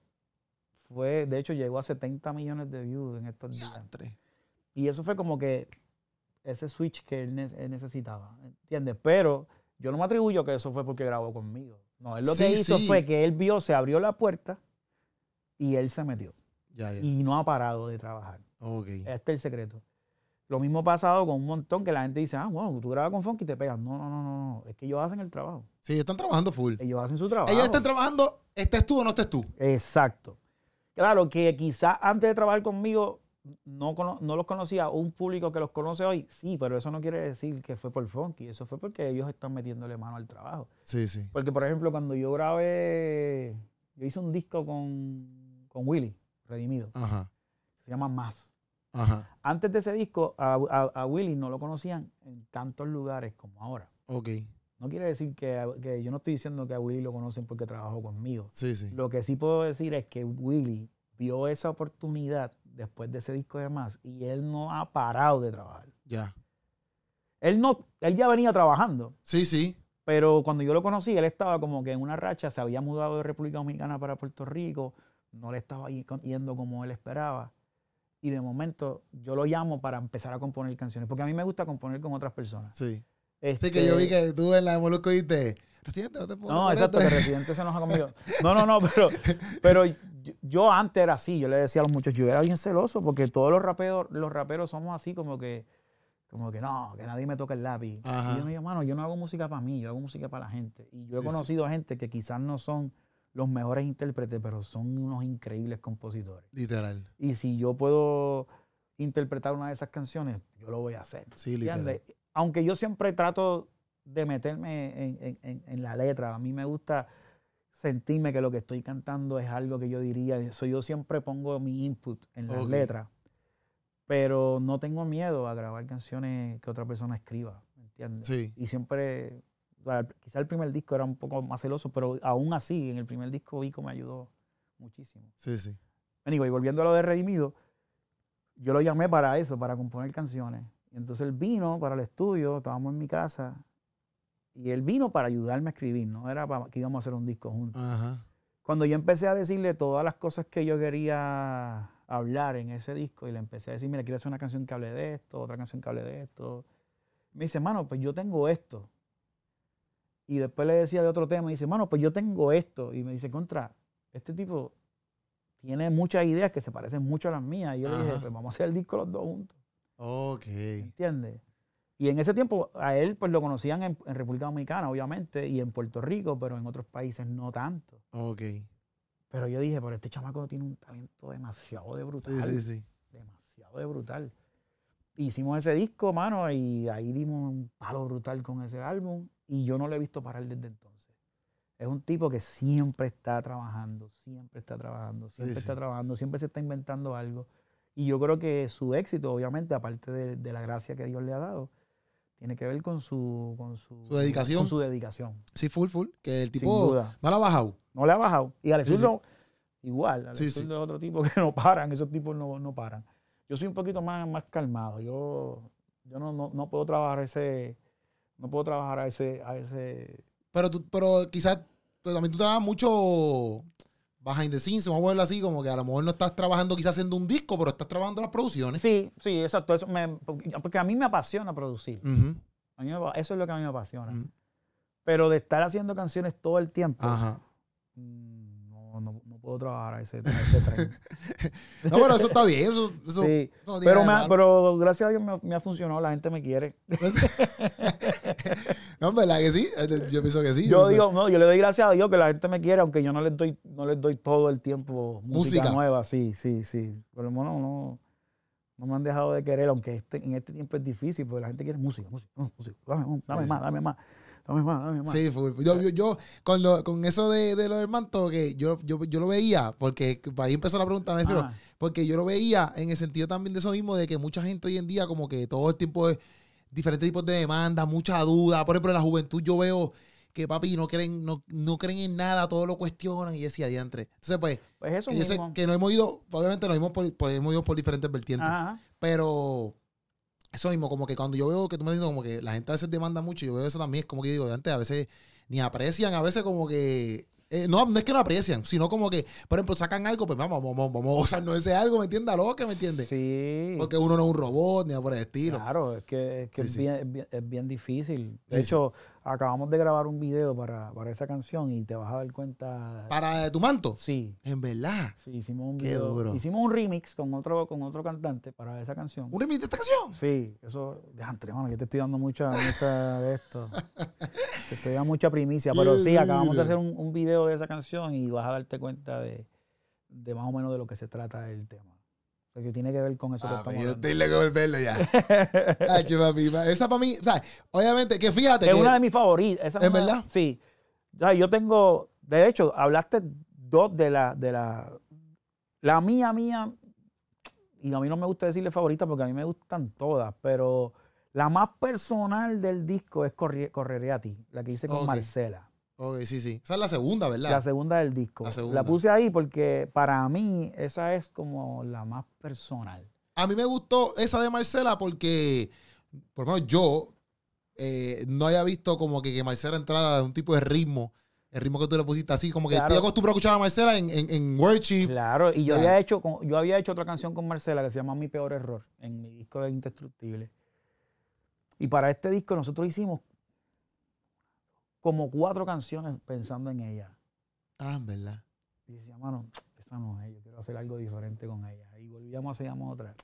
Speaker 2: fue, de hecho, llegó a 70 millones de views en estos días. Y eso fue como que ese switch que él, necesitaba, ¿entiendes? Pero yo no me atribuyo que eso fue porque grabó conmigo. No, él lo que hizo fue que él vio, se abrió la puerta y él se metió. Y no ha parado de trabajar. Okay. Este es el secreto. Lo mismo ha pasado con un montón que la gente dice, ah, bueno, tú grabas con Funky y te pegas. No, no, no, no. Es que ellos hacen el trabajo. Sí, ellos están trabajando full. Ellos hacen su trabajo. Ellos están trabajando, estés tú o no estés tú. Exacto. Claro, que quizás antes de trabajar conmigo no, no los conocía, un público que los conoce hoy, sí, pero eso no quiere decir que fue por Funky, eso fue porque ellos están metiéndole mano al trabajo. Sí, sí. Porque, por ejemplo, cuando yo grabé, yo hice un disco con, con Willy. Redimido. Se llama Más. Antes de ese disco, a, a, Willy no lo conocían en tantos lugares como ahora. Ok. No quiere decir que, yo no estoy diciendo que a Willy lo conocen porque trabajó conmigo. Sí, sí. Lo que sí puedo decir es que Willy vio esa oportunidad después de ese disco de más y él no ha parado de trabajar. Ya. Él no, él ya venía trabajando. Sí, sí. Pero cuando yo lo conocí, él estaba como que en una racha, se había mudado de República Dominicana para Puerto Rico, no le estaba yendo como él esperaba. Y de momento yo lo llamo para empezar a componer canciones, porque a mí me gusta componer con otras personas. Sí. Este, que yo vi que tú en la de Molusco Residente,
Speaker 1: no te puedo No, exacto, que Residente se ha comido.
Speaker 2: No, no, no, pero, pero yo, antes era así, yo le decía a los muchachos, yo era bien celoso, porque todos los raperos, los raperos somos así como que, como que no, que nadie me toca el lápiz. Y yo no digo, mano, yo no hago música para mí, yo hago música para la gente. Y yo he conocido a gente que quizás no son los mejores intérpretes, pero son unos increíbles compositores. Literal. Y si yo puedo interpretar una de esas canciones, yo lo voy a hacer. Sí, literal. Aunque yo siempre trato de meterme en, en, en, la letra, a mí me gusta sentirme que lo que estoy cantando es algo que yo diría, eso yo siempre pongo mi input en la letra. letras, pero no tengo miedo a grabar canciones que otra persona escriba, ¿me entiendes? Sí. Y siempre quizá el primer disco era un poco más celoso, pero aún así, en el primer disco Vico me ayudó muchísimo. Sí, sí. Anyway, volviendo a lo de Redimido, yo lo llamé para eso, para componer canciones. Y entonces él vino para el estudio, estábamos en mi casa, y él vino para ayudarme a escribir, no era para que íbamos a hacer un disco juntos. Ajá. Cuando yo empecé a decirle todas las cosas que yo quería hablar en ese disco, y le empecé a decir, mira, quiero hacer una canción que hable de esto, otra canción que hable de esto, me dice, mano, pues yo tengo esto. Y después le decía de otro tema y dice, mano, pues yo tengo esto. Y me dice, contra, este tipo tiene muchas ideas que se parecen mucho a las mías. Y yo le dije, pues vamos a hacer el disco los dos juntos. Ok. ¿Entiendes? Y en ese tiempo a él pues lo conocían en, República Dominicana, obviamente, y en Puerto Rico, pero en otros países no tanto. Ok. Pero yo dije, pero este chamaco tiene un talento demasiado de brutal. Sí, sí, sí. Demasiado de brutal. Hicimos ese disco, mano, y ahí dimos un palo brutal con ese álbum. Y yo no lo he visto parar desde entonces. Es un tipo que siempre está trabajando, siempre está trabajando, siempre está trabajando, siempre se está inventando algo. Y yo creo que su éxito, obviamente, aparte de, la gracia que Dios le ha dado, tiene que ver con su, con su, su dedicación. su dedicación. Sí, full, full. Que el tipo no la ha bajado. No la ha bajado. Y Alex igual. Alex es otro tipo que no paran. Esos tipos no, no paran. Yo soy un poquito más, más calmado. Yo, yo no, no puedo trabajar ese no puedo trabajar a ese... A ese... Pero, tú, pero quizás pero también tú trabajas mucho
Speaker 1: behind the scenes, vamos a verlo así, como que a lo mejor no estás trabajando quizás haciendo un disco, pero estás trabajando las producciones. Sí, sí,
Speaker 2: exacto. Eso me, porque a mí me apasiona producir. a mí eso es lo que a mí me apasiona. Pero de estar haciendo canciones todo el tiempo. Ajá. Mm, otra hora, etcétera, ese, no, pero eso está bien. Eso, sí. pero, me pero gracias a Dios me, ha funcionado, la gente me quiere. no, ¿verdad que sí? Yo pienso que sí. Yo, digo, no, yo le doy gracias a Dios que la gente me quiere, aunque yo no les doy, no les doy todo el tiempo música, nueva. Sí, sí, sí. Pero bueno, no no me han dejado de querer, aunque este, en este tiempo es difícil, porque la gente quiere música, música, música, dame más, dame más.
Speaker 1: Sí, Yo, con, eso de, de lo del que yo, yo, lo veía, porque ahí empezó la pregunta, pero porque yo lo veía en el sentido también de eso mismo, de que mucha gente hoy en día, como que todo el tiempo es diferentes tipos de demandas, mucha duda. Por ejemplo, en la juventud yo veo que papi no creen, no, creen en nada, todo lo cuestionan y así adiante Entonces, pues, pues eso que, que no hemos ido, obviamente nos hemos, por, ido por diferentes vertientes. Pero eso mismo, como que cuando yo veo que tú me dices como que la gente a veces demanda mucho, yo veo eso también, es como que digo, antes a veces ni aprecian, a veces como que eh, no, es que no aprecian, sino como que, por ejemplo, sacan algo, pues vamos, vamos, vamos a usarnos ese algo, ¿me entiendes? que ¿me entiendes? Sí. Porque uno no es un
Speaker 2: robot, ni nada por el estilo. Claro, es que, es, Bien, es, bien, difícil. De hecho, acabamos de grabar un video para, esa canción y te vas a dar cuenta. ¿Para tu manto? Sí. En verdad. Sí, hicimos un Hicimos un remix con otro, con otro cantante para esa canción. ¿Un remix de esta canción? Sí. Eso, ya yo te estoy dando mucha, mucha esto. estoy dando mucha primicia. pero sí, acabamos de hacer un, un, video de esa canción y vas a darte cuenta de, de más o menos de lo que se trata el tema que tiene que ver con eso que estamos que volverlo ya. Ay, esa para mí, o obviamente, que fíjate. Es una de mis favoritas. ¿Es verdad? Sí. yo tengo, de hecho, hablaste dos de la, de la, la mía, mía, y a mí no me gusta decirle favorita porque a mí me gustan todas, pero la más personal del disco es Correré a ti, la que hice con Marcela
Speaker 1: sí, sí. Esa es la segunda, ¿verdad? La
Speaker 2: segunda del disco. La, puse ahí porque para mí esa es como la más personal.
Speaker 1: A mí me gustó esa de Marcela porque, por lo menos yo, eh, no había visto como que, que Marcela entrara a un tipo de ritmo el ritmo que tú le pusiste así, como que estoy acostumbrado a escuchar a Marcela en, en, Claro, y yo había hecho
Speaker 2: yo había hecho otra canción con Marcela que se llama Mi Peor Error, en mi disco de Indestructible. Y para este disco nosotros hicimos como cuatro canciones pensando en ella. Ah, ¿verdad? Y decía, mano, esa no es, yo quiero hacer algo diferente con ella. Y volvíamos, hacer otra.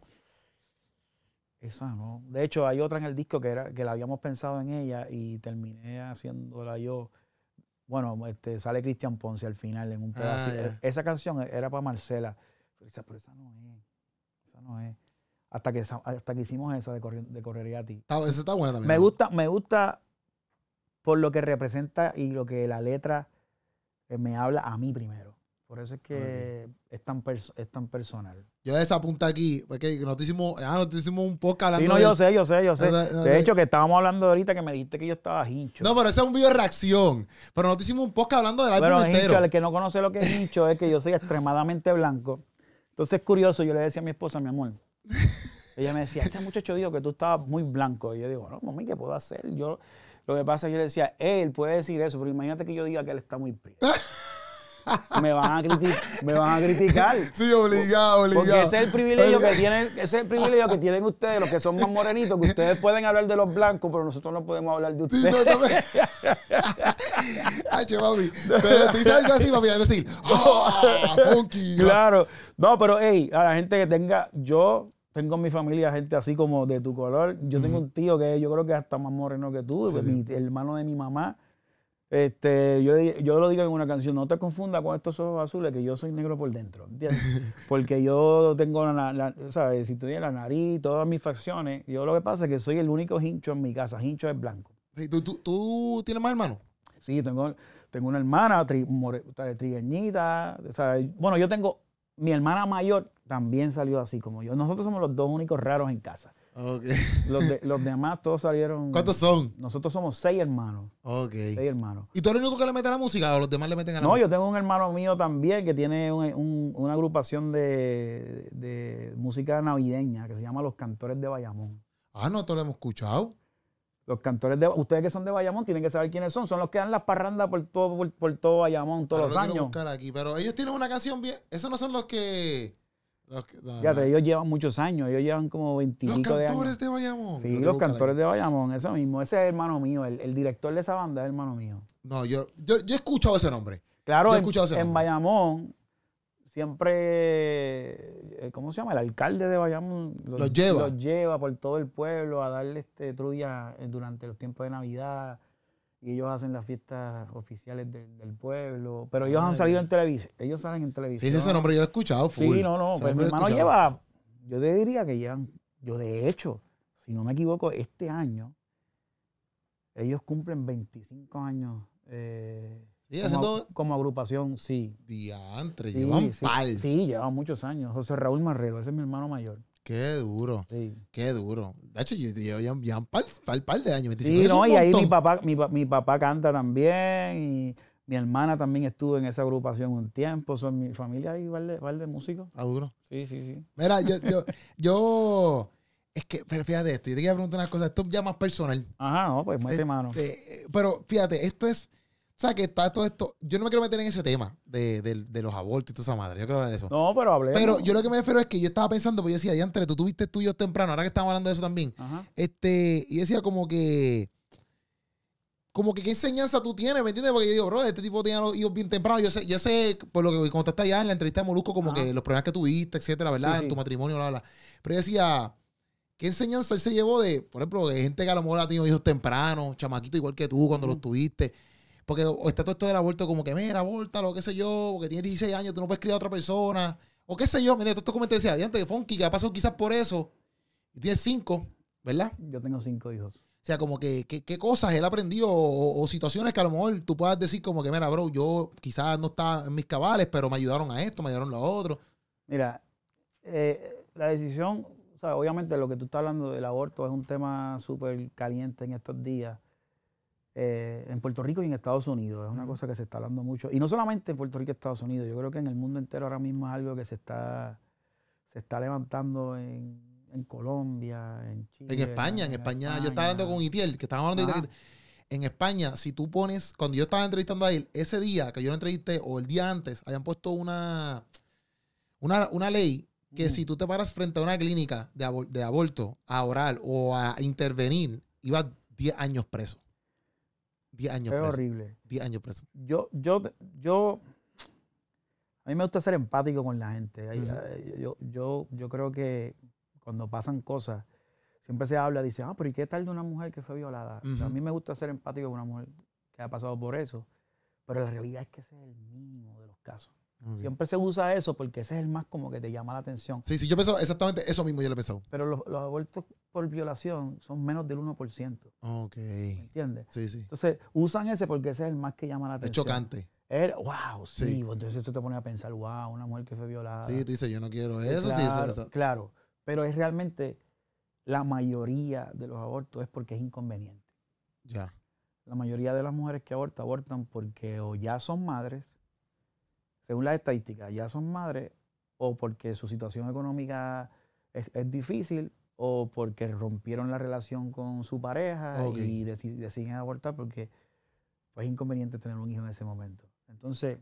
Speaker 2: Esa no. De hecho, hay otra en el disco que, era, que la habíamos pensado en ella y terminé haciéndola yo. Bueno, este, sale Cristian Ponce al final en un ah, pedacito. Esa canción era para Marcela. Pero esa, no es. Esa no es. Hasta que, hasta que hicimos esa de, Correría a ti. esa está buena también. Me gusta, me gusta por lo que representa y lo que la letra eh, me habla a mí primero. Por eso es que es, tan es tan personal. Yo punta aquí, porque nos hicimos, ah, un podcast hablando. Sí, no, yo sé, yo sé, yo sé. de hecho, que estábamos hablando ahorita que me dijiste que yo estaba hincho. No, pero ese es un video
Speaker 1: de reacción. Pero nos hicimos un podcast hablando
Speaker 2: del álbum entero. el que no conoce lo que es hincho es que yo soy extremadamente blanco. Entonces, es curioso, yo le decía a mi esposa, mi amor. Ella me decía, este muchacho dijo que tú estabas muy blanco. Y yo digo, no, mami, ¿qué puedo hacer? Yo lo que pasa es que yo le decía, él puede decir eso, pero imagínate que yo diga que él está muy prieto. me van a criticar, me van a criticar. Sí, obligado, obligado. Porque ese es el privilegio que tienen, ese es el privilegio que tienen ustedes, los que son más morenitos, que ustedes pueden hablar de los blancos, pero nosotros no podemos hablar de ustedes. Sí, no, H, mami. Pero tú dices algo así, mami, es decir, ¡Ah, funky! Claro. No, pero hey, a la gente que tenga, yo tengo en mi familia gente así como de tu color. Yo tengo un tío que yo creo que es hasta más moreno que tú, el pues, hermano de mi mamá. Este, yo, yo, lo digo en una canción, no te confunda con estos ojos azules, que yo soy negro por dentro, ¿entiendes? Porque yo tengo, la, ¿sabes? Si tuviera la nariz, todas mis facciones, yo lo que pasa es que soy el único hincho en mi casa, hincho es blanco. ¿Tú, tú, tú tienes más hermanos? Sí, tengo, tengo una hermana, tri, more, trigueñita, bueno, yo tengo mi hermana mayor, también salió así como yo. Nosotros somos los dos únicos raros en casa. Los, demás todos salieron. ¿Cuántos son? Nosotros somos seis hermanos. Ok. Seis hermanos. ¿Y tú eres el único que le mete la música o los demás le meten a la música? No, yo tengo un hermano mío también que tiene una agrupación de, música navideña que se llama Los Cantores de Bayamón. Ah, no, todos lo hemos escuchado. Los cantores de ustedes que son de Bayamón tienen que saber quiénes son. Son los que dan las parrandas por todo, por, todo Bayamón todos los años. Buscar aquí, pero ellos tienen una canción bien. Esos no son los que ya, ellos llevan muchos años, ellos llevan como 25 años. Los cantores de Bayamón. Sí, los cantores de Bayamón, eso mismo. Ese es hermano mío, el, el, director de esa banda es hermano mío. No, yo, yo, he escuchado ese nombre. Claro, en, Bayamón siempre, eh, ¿cómo se llama? El alcalde de Bayamón los, lleva. Los lleva por todo el pueblo a darle este eh, durante los tiempos de Navidad y ellos hacen las fiestas oficiales del, pueblo. Pero ellos han salido en televisión. Ellos salen en televisión. Sí, ese nombre yo lo he escuchado. Sí, no, no. pues mi hermano lleva, yo te diría que llevan, yo de hecho, si no me equivoco, este año, ellos cumplen 25 años. Eh, como, agrupación, sí. Diantre, antes llevan sí, Sí, llevan muchos años. José Raúl Marrero, ese es mi hermano mayor. Qué duro. Sí.
Speaker 1: Qué duro. De hecho, yo, yo, ya, un par, de años. sí, no, y ahí mi
Speaker 2: papá, mi, mi, papá canta también y mi hermana también estuvo en esa agrupación un tiempo. Son mi familia ahí, vale, de músicos. Ah, duro. Sí, sí, sí. Mira, yo, yo, yo,
Speaker 1: es que, pero fíjate esto, yo te quería preguntar una cosa, esto es ya más personal. Ajá, no, pues mete hermano. Este, mano. Eh, pero fíjate, esto es sea, que está todo esto. Yo no me quiero meter en ese tema de, los abortos y toda esa madre. Yo creo en eso. No, pero hablé. Pero yo lo que me refiero es que yo estaba pensando, porque yo decía, antes tú tuviste hijos temprano, ahora que estamos hablando de eso también. Este, y decía como que. Como que qué enseñanza tú tienes, ¿me entiendes? Porque yo digo, bro, este tipo tenía los hijos bien temprano. Yo sé, yo sé, por lo que contaste allá en la entrevista de Molusco, como que los problemas que tuviste, etcétera, ¿verdad? en tu matrimonio, bla, bla. Pero yo decía, ¿Qué enseñanza él se llevó de, por ejemplo, de gente que a lo mejor ha tenido hijos temprano, chamaquito igual que tú cuando los tuviste? Porque está todo esto del aborto como que, mira, lo qué sé yo, porque tiene 16 años, tú no puedes criar a otra persona, o qué sé yo, mira todo esto como te decía, antes de Fonky, que ha pasado quizás por eso, y tienes cinco, ¿verdad? Yo tengo cinco hijos. O sea, como que qué cosas él aprendió o, situaciones que a lo mejor tú puedas decir como que, mira, bro, yo quizás no estaba en mis cabales, pero me ayudaron a esto,
Speaker 2: me ayudaron a lo otro. Mira, eh, la decisión, obviamente lo que tú estás hablando del aborto es un tema súper caliente en estos días. Eh, en Puerto Rico y en Estados Unidos. Es una mm. cosa que se está hablando mucho. Y no solamente en Puerto Rico y Estados Unidos, yo creo que en el mundo entero ahora mismo es algo que se está, se está levantando en, en Colombia, en Chile. En España, en, España, Yo estaba hablando con
Speaker 1: Itiel, e que estaba
Speaker 2: hablando En España, si
Speaker 1: tú pones, cuando yo estaba entrevistando a él, ese día que yo lo entrevisté o el día antes, habían puesto una, una, ley que mm. si tú te paras frente a una clínica de, de aborto a orar o a intervenir, ibas 10 años preso. 10 años Es horrible. 10 años preso.
Speaker 2: Yo, yo, yo, a mí me gusta ser empático con la gente. yo, yo, creo que cuando pasan cosas, siempre se habla, dice, ah, pero ¿y qué tal de una mujer que fue violada? a mí me gusta ser empático con una mujer que ha pasado por eso, pero la realidad es que ese es el mínimo de los casos. Siempre se usa eso porque ese es el más como que te llama la atención. Sí, sí, yo pensaba exactamente eso mismo, yo he pensado. Pero los, abortos por violación son menos del 1%.
Speaker 1: Ok. ¿Entiendes? Sí, sí.
Speaker 2: Entonces, usan ese porque ese es el más que llama la atención. Es chocante. wow, sí. Pues, entonces tú te pone a pensar, wow, una mujer que fue violada. Sí, tú dices, yo no quiero eso, claro, sí, Claro, pero es realmente la mayoría de los abortos es porque es inconveniente. Ya. La mayoría de las mujeres que abortan, abortan porque o ya son madres según las estadísticas, ya son madres o porque su situación económica es, difícil o porque rompieron la relación con su pareja y deciden abortar porque pues, es inconveniente tener un hijo en ese momento. Entonces,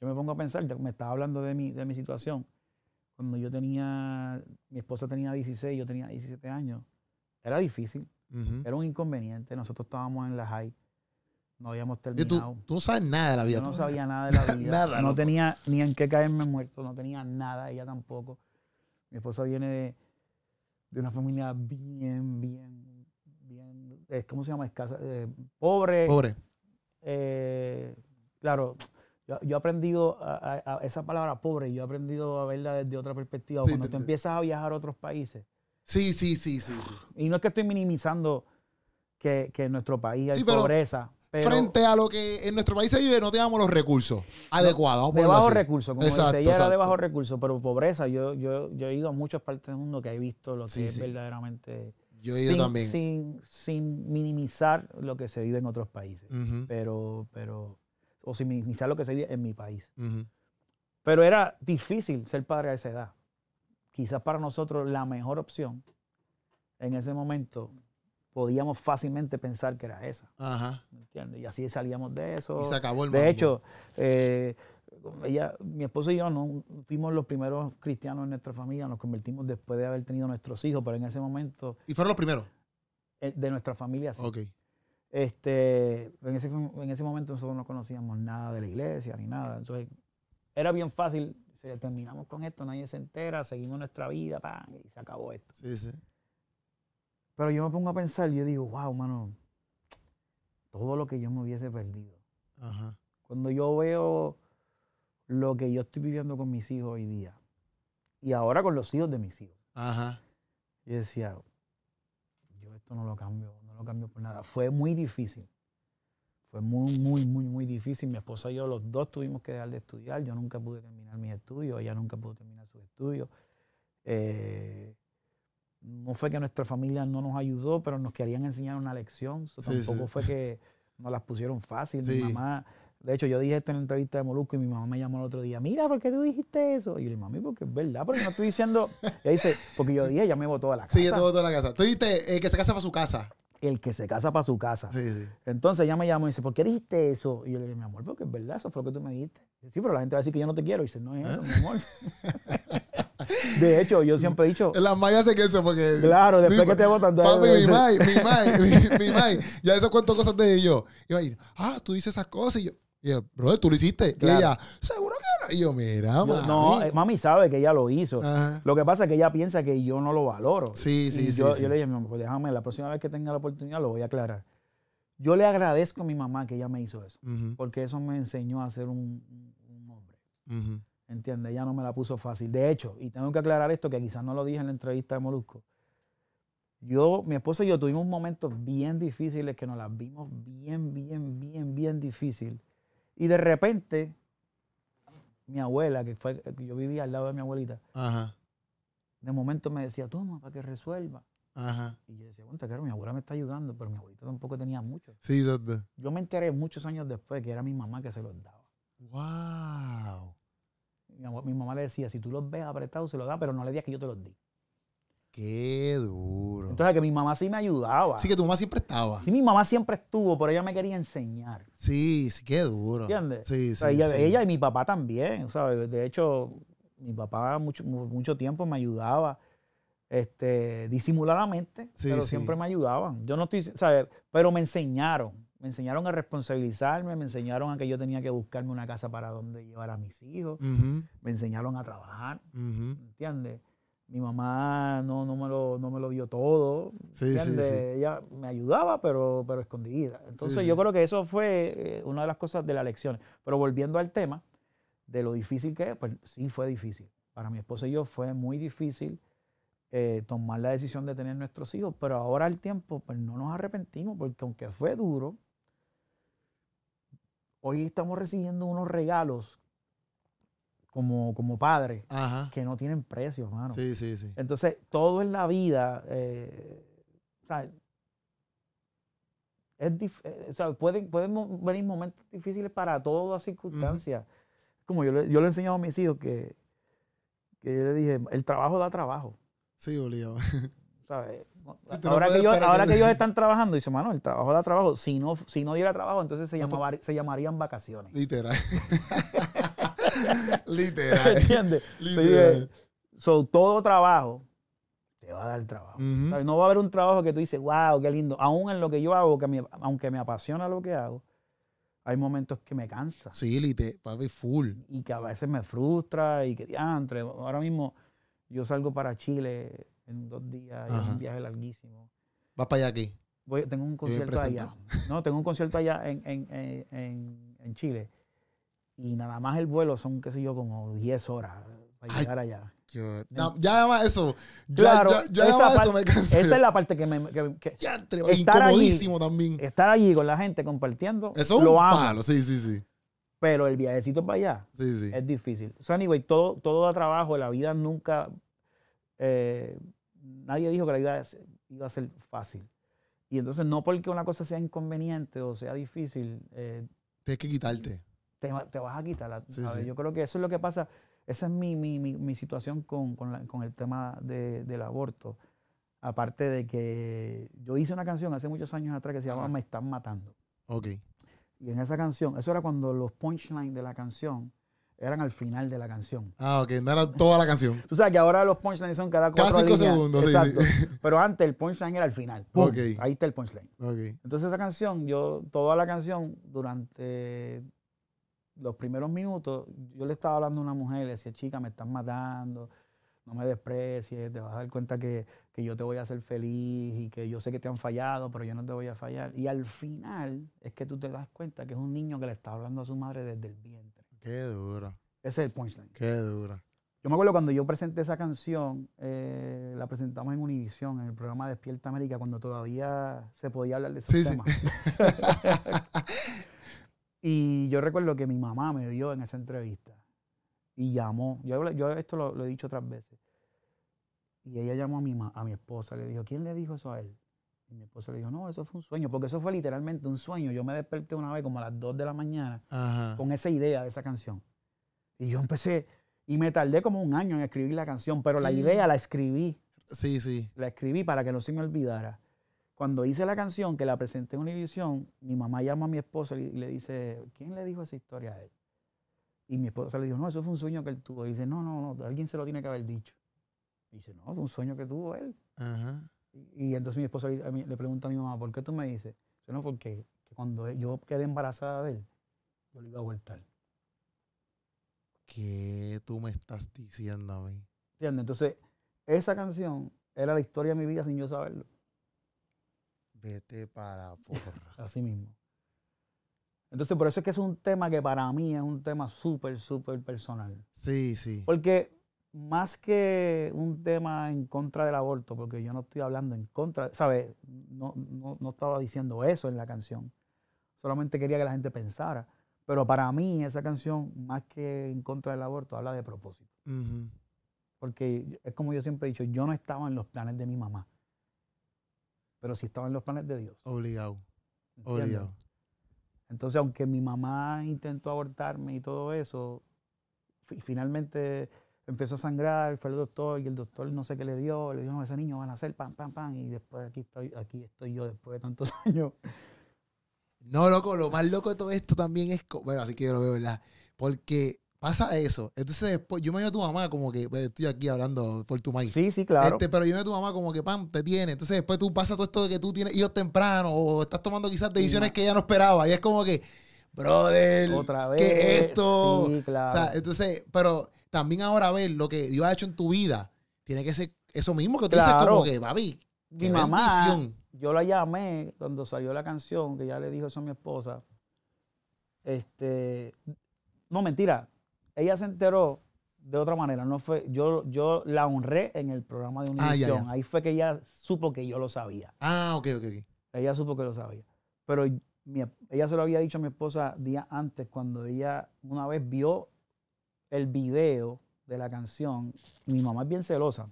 Speaker 2: yo me pongo a pensar, ya me estaba hablando de mi, de mi situación. Cuando yo tenía, mi esposa tenía 16, yo tenía 17 años, era difícil, era un inconveniente. Nosotros estábamos en la high, no habíamos terminado. Tú, no sabes nada de la vida. Yo no sabía nada de la vida. nada, no tenía ni en qué caerme muerto, no tenía nada, ella tampoco. Mi esposa viene de, una familia bien, bien, bien, ¿cómo se llama? Eh, pobre. Pobre. Eh, claro, yo, he aprendido esa palabra pobre, yo he aprendido a verla desde otra perspectiva. Cuando tú empiezas a viajar a otros países. Sí, sí, sí, sí, Y no es que estoy minimizando que, en nuestro país hay pobreza frente a lo
Speaker 1: que en nuestro país se vive, no tenemos los recursos adecuados. De bajo recursos, como decía, era de bajo
Speaker 2: recursos, pero pobreza. Yo, yo, he ido a muchas partes del mundo que he visto lo que es verdaderamente. Yo he ido sin, también. Sin, minimizar lo que se vive en otros países, pero, pero. O sin minimizar lo que se vive en mi país. Pero era difícil ser padre a esa edad. Quizás para nosotros la mejor opción en ese momento podíamos fácilmente pensar que era esa. Ajá. Y así salíamos de eso. Y se acabó el De hecho, eh, ella, mi esposo y yo no fuimos los primeros cristianos en nuestra familia, nos convertimos después de haber tenido nuestros hijos, pero en ese momento... ¿Y fueron los primeros? Eh, de nuestra familia, sí. Ok. Este, en, ese, momento nosotros no conocíamos nada de la iglesia ni nada. Entonces, era bien fácil. Terminamos con esto, nadie se entera, seguimos nuestra vida, y se acabó esto. Sí, sí. Pero yo me pongo a pensar, yo digo, wow, mano, todo lo que yo me hubiese perdido. Cuando yo veo lo que yo estoy viviendo con mis hijos hoy día, y ahora con los hijos de mis hijos. Ajá. Yo decía, yo esto no lo cambio, no lo cambio por nada. Fue muy difícil. Fue muy, muy, muy, muy difícil. Mi esposa y yo, los dos tuvimos que dejar de estudiar. Yo nunca pude terminar mis estudios, ella nunca pudo terminar sus estudios. Eh, no fue que nuestra familia no nos ayudó, pero nos querían enseñar una lección. tampoco fue que nos las pusieron fácil. Mi mamá, de hecho, yo dije esto en la entrevista de Molusco y mi mamá me llamó el otro día, mira, ¿por qué tú dijiste eso? Y yo le dije, mami, porque es verdad, porque no estoy diciendo... Y ella dice, porque yo dije, ya me votó a la casa. Sí, ya te votó a la casa. Tú dijiste, el que se casa para su casa. El que se casa para su casa. Sí, sí. Entonces ella me llamó y dice, ¿por qué dijiste eso? Y yo le dije, mi amor, porque es verdad, eso fue lo que tú me dijiste. sí, pero la gente va a decir que yo no te quiero. Y dice, no es eso, ¿Eh? mi amor. De hecho, yo siempre he dicho. Las mayas hacen eso porque.
Speaker 1: Claro, después que te votan. Papi, mi may, mi may, mi, mi Ya eso cuento cosas de ellos. Y va a
Speaker 2: ir, ah, tú dices esas cosas. Y yo,
Speaker 1: y brother, tú lo hiciste. Y ella, seguro que no. Y yo, mira,
Speaker 2: No, eh, mami sabe que ella lo hizo. Lo que pasa es que ella piensa que yo no lo valoro. Sí, sí, sí, yo, Yo le dije, pues déjame, la próxima vez que tenga la oportunidad lo voy a aclarar. Yo le agradezco a mi mamá que ella me hizo eso, porque eso me enseñó a ser un, hombre. Entiende, Ella no me la puso fácil. De hecho, y tengo que aclarar esto que quizás no lo dije en la entrevista de Molusco. Yo, mi esposa y yo tuvimos momentos bien difíciles que nos las vimos bien, bien, bien, bien difícil. Y de repente, mi abuela, que fue, yo vivía al lado de mi abuelita, de momento me decía, toma, para que resuelva. Y yo decía, bueno, claro, mi abuela me está ayudando, pero mi abuelita tampoco tenía mucho. Sí, Yo me enteré muchos años después que era mi mamá que se los daba. ¡Wow! Mi, mamá le decía, si tú los ves apretados, se los da, pero no le digas que yo te los di.
Speaker 1: Qué duro.
Speaker 2: Entonces, que mi mamá sí me ayudaba. Sí, que tu mamá siempre estaba. Sí, mi mamá siempre estuvo, pero ella me quería enseñar.
Speaker 1: Sí, sí, qué duro. ¿Entiendes? Sí, ella,
Speaker 2: y mi papá también, ¿sabes? De hecho, mi papá mucho, mucho tiempo me ayudaba este, disimuladamente, pero siempre me ayudaban. Yo no estoy, ¿sabes? Pero me enseñaron me enseñaron a responsabilizarme, me enseñaron a que yo tenía que buscarme una casa para donde llevar a mis hijos, me enseñaron a trabajar, uh ¿entiendes? Mi mamá no, no, me lo, no me lo dio todo, ella me ayudaba, pero, pero escondida. Entonces yo creo que eso fue eh, una de las cosas de la lecciones. Pero volviendo al tema de lo difícil que es, pues sí fue difícil. Para mi esposa y yo fue muy difícil. Eh, tomar la decisión de tener nuestros hijos, pero ahora al tiempo, pues no nos arrepentimos, porque aunque fue duro, hoy estamos recibiendo unos regalos como, como padres que no tienen precios, hermano. Sí, sí, sí. Entonces, todo en la vida, eh, eh, o sea, pueden, venir momentos difíciles para todas circunstancias. Como yo le, yo le he enseñado a mis hijos que, que yo le dije, el trabajo da trabajo. Sí, obligado. Eh, ahora, que ellos, ahora que están trabajando, dice, mano, el trabajo da trabajo. Si no, si no diera trabajo, entonces se, pues llamaba, se llamarían vacaciones. Literal. Literal. ¿Entiendes? Literal. todo trabajo te va a dar trabajo. no va a haber un trabajo que tú dices, wow, qué lindo. Aún en lo que yo hago, que aunque me apasiona lo que hago, hay momentos que me cansa. Sí, literal. papi, full. Y que a veces me frustra y que, entre, ahora mismo yo salgo para Chile en dos días, es un viaje larguísimo. ¿Vas para allá aquí? Voy, tengo un concierto allá. No, tengo un concierto allá en, en, en, en, Chile. Y nada más el vuelo son, qué sé yo, como 10 horas para llegar allá. ya además eso. Ya, claro, ya, eso, me cansé. Esa es la parte que me. ya, estar incomodísimo también. Estar allí con la gente compartiendo. Eso es lo un palo, sí, sí, sí. Pero el viajecito para allá sí, sí. es difícil. O sea, anyway, todo, todo da trabajo, la vida nunca eh, nadie dijo que la vida iba a ser fácil. Y entonces no porque una cosa sea inconveniente o sea difícil. Eh, Tienes que quitarte. Te, vas a quitar. Yo creo que eso es lo que pasa. Esa es mi, mi, mi, situación con, el tema del aborto. Aparte de que yo hice una canción hace muchos años atrás que se llamaba Me están matando. Ok. Y en esa canción, eso era cuando los punchlines de la canción eran al final de la canción. Ah, ok, no era toda la canción. Tú sabes que ahora los punchlines son cada cuatro Casi cinco segundos, Exacto. Sí, Pero antes el punchline era al final. Ahí está el punchline. Okay. Entonces esa canción, yo, toda la canción, durante los primeros minutos, yo le estaba hablando a una mujer, le decía, chica, me estás matando, no me desprecies, te vas a dar cuenta que, yo te voy a hacer feliz y que yo sé que te han fallado, pero yo no te voy a fallar. Y al final es que tú te das cuenta que es un niño que le está hablando a su madre desde el vientre. Qué dura. Ese es el punchline. Qué dura. Yo me acuerdo cuando yo presenté esa canción, eh, la presentamos en Univisión, en el programa Despierta América, cuando todavía se podía hablar de esos temas. y yo recuerdo que mi mamá me vio en esa entrevista y llamó. Yo, esto lo, he dicho otras veces. Y ella llamó a mi, a mi esposa, le dijo, ¿quién le dijo eso a él? Y mi esposa le dijo, no, eso fue un sueño, porque eso fue literalmente un sueño. Yo me desperté una vez como a las 2 de la mañana con esa idea de esa canción. Y yo empecé, y me tardé como un año en escribir la canción, pero la idea la escribí. Sí, sí. La escribí para que no se me olvidara. Cuando hice la canción, que la presenté en Univision, mi mamá llama a mi esposa y le dice, ¿quién le dijo esa historia a él? Y mi esposa le dijo, no, eso fue un sueño que él tuvo. Y dice, no, no, no, alguien se lo tiene que haber dicho. Y dice, no, fue un sueño que tuvo él. Ajá. Y entonces mi esposa le pregunta a mi mamá, ¿por qué tú me dices? Yo, porque cuando yo quedé embarazada de él, yo le iba a abortar.
Speaker 1: ¿Qué tú me estás diciendo a mí?
Speaker 2: ¿Entiendes? Entonces, esa canción era la historia de mi vida sin yo saberlo. Vete para porra. Así mismo. Entonces, por eso es que es un tema que para mí es un tema súper, súper personal. Sí, sí. Porque más que un tema en contra del aborto, porque yo no estoy hablando en contra, ¿sabes? No, estaba diciendo eso en la canción. Solamente quería que la gente pensara. Pero para mí esa canción, más que en contra del aborto, habla de propósito. Porque es como yo siempre he dicho, yo no estaba en los planes de mi mamá, pero sí estaba en los planes de Dios. Obligado. Obligado. Entonces, aunque mi mamá intentó abortarme y todo eso, finalmente empezó a sangrar, fue el doctor y el doctor no sé qué le dio, le dijo, a ese niño van a hacer pam, pam, pam, y después aquí estoy, aquí estoy yo después de tantos años. No, loco, lo más
Speaker 1: loco de todo esto también es, bueno, así que yo lo veo, ¿verdad? Porque pasa eso. Entonces después, yo me imagino a tu mamá como que, estoy aquí hablando por tu maíz. Sí, sí, claro. Este, pero yo me a tu mamá como que, pam, te tiene. Entonces después tú pasas todo esto de que tú tienes hijos temprano o estás tomando quizás decisiones que ya no esperaba. Y es como que, brother, Otra vez. esto? Sí, claro. O sea, entonces, pero también ahora ver lo que Dios ha hecho en tu vida, tiene que ser eso mismo que tú dices, como que,
Speaker 2: baby mi mamá, yo la llamé cuando salió la canción, que ya le dijo eso a mi esposa. Este, no, mentira, ella se enteró de otra manera, no fue, yo, yo la honré en el programa de ah, Univision. Ahí fue que ella supo que yo lo sabía. Ah, ok, ok, Ella supo que lo sabía. Pero ella se lo había dicho a mi esposa días antes, cuando ella una vez vio el video de la canción, mi mamá es bien celosa.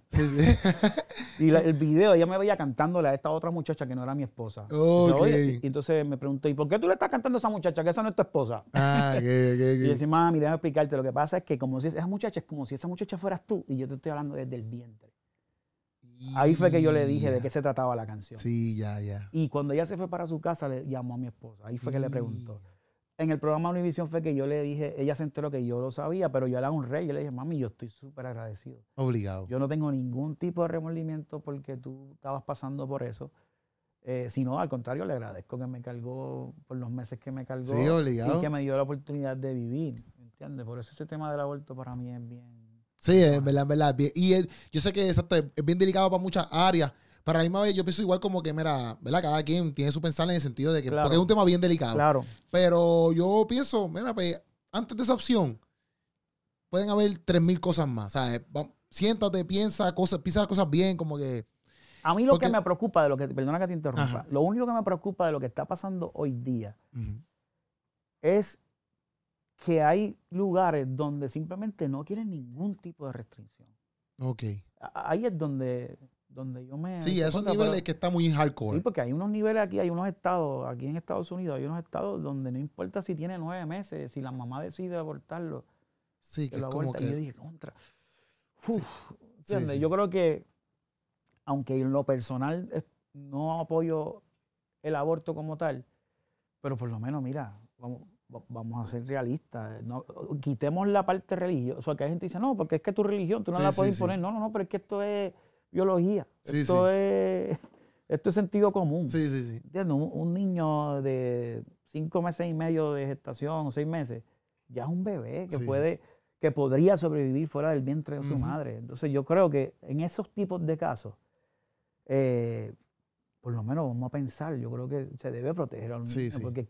Speaker 2: y el video, ella me veía cantándole a esta otra muchacha que no era mi esposa. y, entonces me pregunté, ¿y por qué tú le estás cantando a esa muchacha que esa no es tu esposa? Ah, y yo decía, mami, déjame explicarte. Lo que pasa es que como si esa muchacha es como si esa muchacha fueras tú y yo te estoy hablando desde el vientre.
Speaker 1: Ahí fue que yo le dije
Speaker 2: de qué se trataba la canción. Sí, ya, ya. Y cuando ella se fue para su casa, le llamó a mi esposa. Ahí fue que le preguntó en el programa Univisión fue que yo le dije, ella se enteró que yo lo sabía, pero yo era un rey. Yo le dije, mami, yo estoy súper agradecido. Obligado. Yo no tengo ningún tipo de remordimiento porque tú estabas pasando por eso. Eh, sino al contrario, le agradezco que me cargó por los meses que me cargó y que me dio la oportunidad de vivir. ¿Entiendes? Por eso ese tema del aborto para mí es bien.
Speaker 1: Sí, es verdad, es verdad. Y yo sé que es bien delicado para muchas áreas. Para la misma vez, yo pienso igual como que, mira, ¿verdad? Cada quien tiene su pensar en el sentido de que, porque es un tema bien delicado. Claro. Pero yo pienso, mira, pues, antes de esa opción, pueden haber mil cosas más. ¿sabes? Eh, siéntate, piensa, cosas, piensa las cosas bien, como que... A mí lo que
Speaker 2: me preocupa de lo que, perdona que te interrumpa, lo único que me preocupa de lo que está pasando hoy día es que hay lugares donde simplemente no quieren ningún tipo de restricción. Ok. Ahí es donde donde yo me... Sí, esos niveles que está muy hardcore. Sí, porque hay unos niveles aquí, hay unos estados, aquí en Estados Unidos, hay unos estados donde no importa si tiene nueve meses, si la mamá decide abortarlo. Sí, que, lo es que... Y yo dije, contra. Uf, yo creo que, aunque en lo personal no apoyo el aborto como tal, pero por lo menos, mira, vamos, vamos a ser realistas, no, quitemos la parte religiosa, o sea, que hay gente que dice, no, porque es que tu religión, tú no la puedes imponer, no, no, no, pero es que esto es, biología. esto, Es, sentido común. Sí, Un, niño de cinco meses y medio de gestación, seis meses, ya es un bebé que puede que podría sobrevivir fuera del vientre de su madre. Entonces yo creo que en esos tipos de casos, eh, por lo menos vamos a pensar, yo creo que se debe proteger al niño. Porque,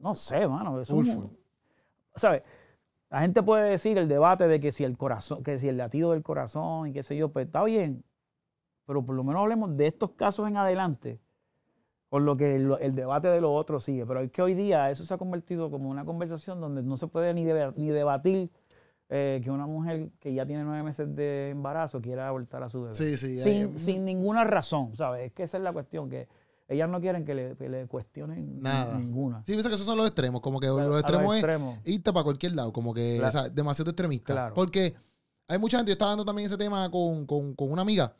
Speaker 2: no sé, mano, es un, La gente puede decir el debate de que si el corazón, que si el latido del corazón y qué sé yo, pues está bien, pero por lo menos hablemos de estos casos en adelante, con lo que el, debate de los otros sigue. Pero es que hoy día eso se ha convertido como una conversación donde no se puede ni, ni debatir eh, que una mujer que ya tiene nueve meses de embarazo quiera abortar a su bebé. Sí, sí, sin, ninguna razón, ¿sabes? Es que esa es la cuestión, que ellas no quieren que le, cuestionen Nada.
Speaker 1: ninguna. Sí, piensa que esos son los extremos, como que los extremos es extremos. irte para cualquier lado, como que demasiado extremista. Porque hay mucha gente, yo estaba hablando también ese tema con, con una amiga,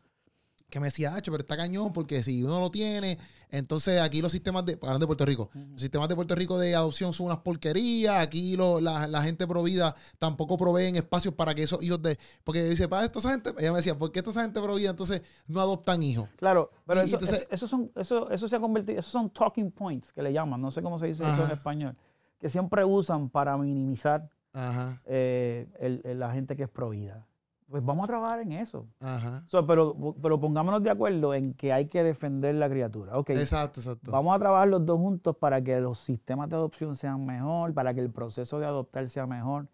Speaker 1: que me decía, pero está cañón, porque si uno lo tiene, entonces aquí los sistemas de, hablando de Puerto Rico, los sistemas de Puerto Rico de adopción son unas porquerías, aquí la, gente provida tampoco proveen espacios para que esos hijos de,
Speaker 2: porque dice, para esta gente, ella me decía, ¿por qué esta gente provida entonces no adoptan hijos? Claro, pero eso, eh, eso, son, eso, eso se ha convertido, esos son talking points que le llaman, no sé cómo se dice eso en español, que siempre usan para minimizar eh, la gente que es provida pues vamos a trabajar en eso. pero, pero pongámonos de acuerdo en que hay que defender la criatura. exacto, exacto. Vamos a trabajar los dos juntos para que los sistemas de adopción sean mejor, para que el proceso de adoptar sea mejor.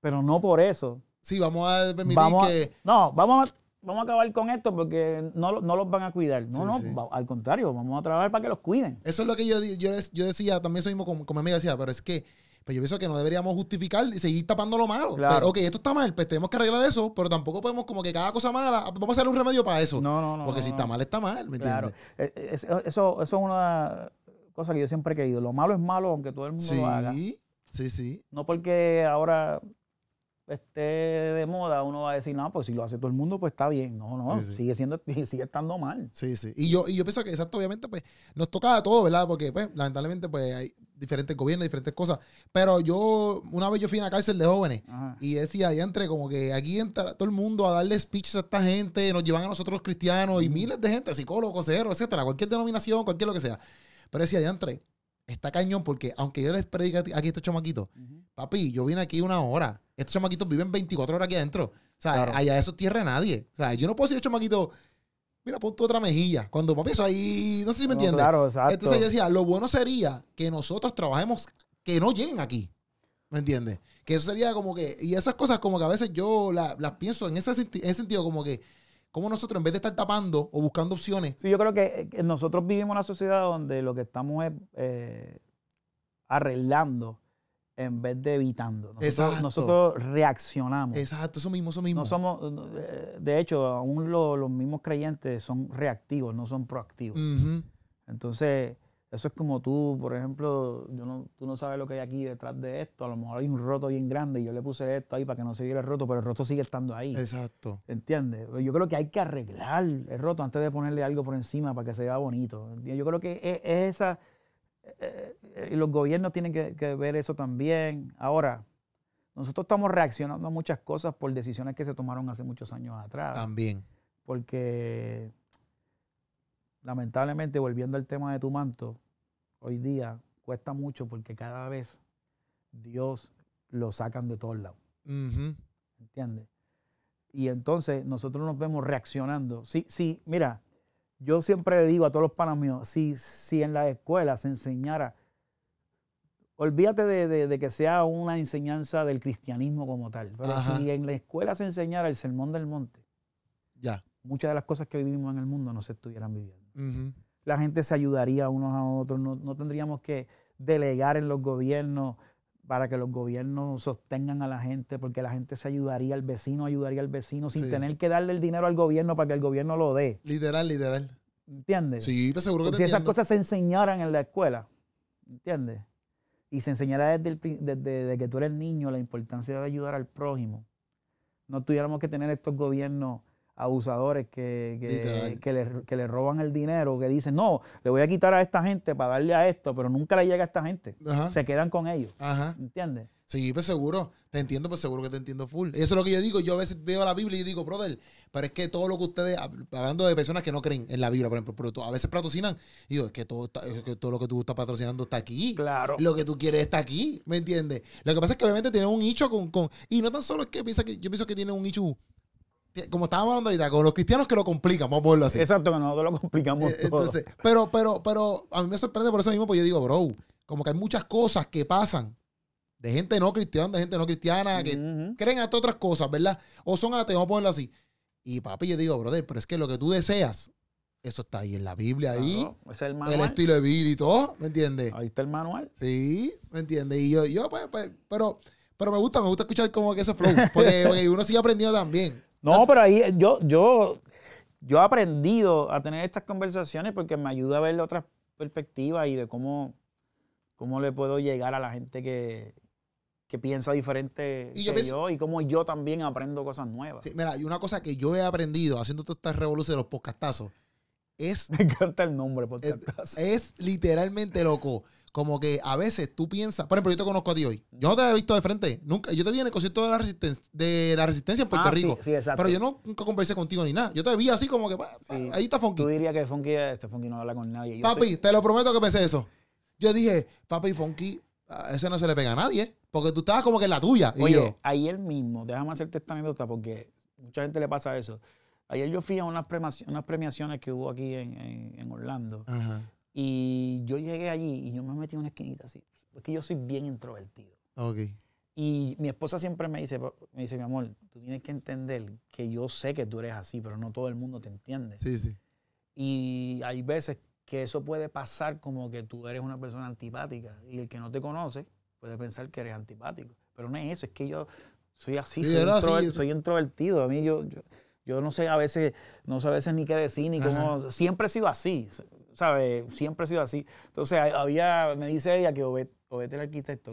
Speaker 2: Pero no por eso. Sí, vamos a permitir que. no, vamos a, vamos a acabar con esto porque no, no los van a cuidar. No, no, al contrario, vamos a trabajar para que los cuiden. Eso es lo que yo, yo, decía, también soy como, como amiga decía,
Speaker 1: pero es que pues yo pienso que no deberíamos justificar y seguir tapando lo malo. Pues, claro. ok, esto está mal, pues tenemos que arreglar
Speaker 2: eso, pero tampoco podemos como que cada cosa mala, vamos a hacer un remedio para eso. No, no, no. Porque si está mal, está mal, ¿me claro. E, e, e, eso, eso, es una cosa que yo siempre he querido. Lo malo es malo, aunque todo el mundo lo haga. Sí, sí. No porque ahora esté de moda, uno va a decir, no, pues si lo hace todo el mundo, pues está bien. No, no, sigue siendo, sigue estando mal. Sí, sí. Y yo,
Speaker 1: y yo pienso que exacto, obviamente, pues, nos toca a todos, ¿verdad? Porque, pues, lamentablemente, pues, hay diferentes gobiernos, diferentes cosas. Pero yo, una vez yo fui a una cárcel de jóvenes y decía, y entre, como que aquí entra todo el mundo a darle speeches a esta gente, nos llevan a nosotros los cristianos y miles de gente, psicólogos, consejeros, etcétera, cualquier denominación, cualquier lo que sea. Pero decía, allá entre, está cañón porque aunque yo les predique aquí a estos chamaquitos, papi, yo vine aquí una hora. Estos chamaquitos viven 24 horas aquí adentro. O sea, allá eso tierra nadie. O sea, yo no puedo decir a chamaquito, mira, ponte otra mejilla. Cuando papi, eso ahí, no sé si me entiendes. Claro, exacto. Entonces yo decía, lo bueno sería que nosotros trabajemos, que no lleguen aquí. ¿Me entiendes? Que eso sería como que, y esas cosas como que a veces yo las
Speaker 2: pienso en ese sentido, como que ¿Cómo nosotros, en vez de estar tapando o buscando opciones? Sí, yo creo que nosotros vivimos una sociedad donde lo que estamos es eh, arreglando en vez de evitando. Nosotros, Exacto. nosotros reaccionamos. Exacto, eso mismo, eso mismo. No somos, eh, de hecho, aún los, mismos creyentes son reactivos, no son proactivos. Entonces, eso es como tú, por ejemplo, tú no sabes lo que hay aquí detrás de esto. A lo mejor hay un roto bien grande y yo le puse esto ahí para que no se viera el roto, pero el roto sigue estando ahí. Exacto. ¿Entiendes? Yo creo que hay que arreglar el roto antes de ponerle algo por encima para que se vea bonito. Yo creo que es, esa... Eh, eh, los gobiernos tienen que ver eso también. Ahora, nosotros estamos reaccionando a muchas cosas por decisiones que se tomaron hace muchos años atrás. También. Porque lamentablemente, volviendo al tema de tu manto, hoy día cuesta mucho porque cada vez Dios lo sacan de todos lados. ¿Entiendes? Y entonces nosotros nos vemos reaccionando. Sí, sí, mira, yo siempre le digo a todos los panas míos, si, en la escuela se enseñara, olvídate de, que sea una enseñanza del cristianismo como tal, pero si en la escuela se enseñara el sermón del monte, ya. muchas de las cosas que vivimos en el mundo no se estuvieran viviendo. La gente se ayudaría unos a otros, no, tendríamos que delegar en los gobiernos para que los gobiernos sostengan a la gente, porque la gente se ayudaría al vecino, ayudaría al vecino, sin tener que darle el dinero al gobierno para que el gobierno lo dé. Literal, literal. ¿Entiendes? Sí, pero seguro que Si esas cosas se enseñaran en la escuela, ¿entiendes? Y se enseñara desde, desde, desde que tú eres niño la importancia de ayudar al prójimo. No tuviéramos que tener estos gobiernos abusadores que, que, que, le, roban el dinero, que dicen, no, le voy a quitar a esta gente para darle a esto, pero nunca le llega a esta gente. Se quedan con ellos. ¿Entiendes? Sí, pues seguro. Te entiendo, pues seguro que te entiendo full. Eso es lo que yo digo. Yo a veces
Speaker 1: veo la Biblia y digo, brother, pero es que todo lo que ustedes, hablando de personas que no creen en la Biblia, por ejemplo, pero a veces patrocinan, digo, es que todo, todo lo que tú estás patrocinando está aquí. Claro. Lo que tú quieres está aquí, ¿me entiendes? Lo que pasa es que obviamente tiene un nicho con, con... Y no tan solo es que piensa que yo pienso que tiene un nicho como estábamos hablando ahorita, con los cristianos que lo complican, vamos a ponerlo así. Exacto, que nosotros lo complicamos eh, todo. pero, pero, pero a mí me sorprende por eso mismo, porque yo digo, bro, como que hay muchas cosas que pasan de gente no cristiana, de gente no cristiana, que creen hasta otras cosas, ¿verdad? O son ateos, vamos a ponerlo así. Y papi, yo digo, brother, pero es que lo que tú deseas, eso está ahí en la Biblia, ahí.
Speaker 2: el, estilo
Speaker 1: de vida y todo, ¿me entiendes? Ahí está el manual. Sí, ¿me entiendes?
Speaker 2: Y yo, yo pues, pues pero, pero me gusta, me gusta escuchar como que ese flow, porque, porque uno sigue aprendiendo también. No, ah, pero ahí eh, yo, yo, yo he aprendido a tener estas conversaciones porque me ayuda a ver otras perspectivas y de cómo, cómo le puedo llegar a la gente que, piensa diferente y que yo y cómo yo también aprendo cosas nuevas.
Speaker 1: mira, y una cosa que yo he aprendido haciendo todas estas revoluciones de los podcastazos es... Me encanta el nombre, podcastazo. es literalmente, loco, como que a veces tú piensas, por ejemplo, yo te conozco a ti hoy. Yo no te había visto de frente. Nunca, yo te vi en el concierto de la resistencia, de la resistencia en Puerto ah, Rico. Sí, pero yo nunca conversé contigo ni nada. Yo te vi así como que ahí está Funky. Tú dirías que Funky, este
Speaker 2: no habla con nadie. papi, te
Speaker 1: lo prometo que pensé eso. Yo dije, papi, Funky,
Speaker 2: a ese no se le pega a nadie. ¿eh? Porque tú estabas como que en la tuya. Oye, ayer mismo, déjame hacerte esta anécdota porque mucha gente le pasa eso. Ayer yo fui a unas, premiaciones que hubo aquí en, en Orlando. Ajá y yo llegué allí y yo me metí en una esquinita así, porque yo soy bien introvertido. OK. Y mi esposa siempre me dice, me dice, mi amor, tú tienes que entender que yo sé que tú eres así, pero no todo el mundo te entiende. Sí, sí. Y hay veces que eso puede pasar como que tú eres una persona antipática y el que no te conoce puede pensar que eres antipático. Pero no es eso, es que yo soy así, soy, introvertido. A mí yo, yo, no sé a veces, no a veces ni qué decir, ni cómo... Siempre he sido así. ¿sabes? Siempre ha sido así. Entonces había, me dice ella que Obete el arquitecto,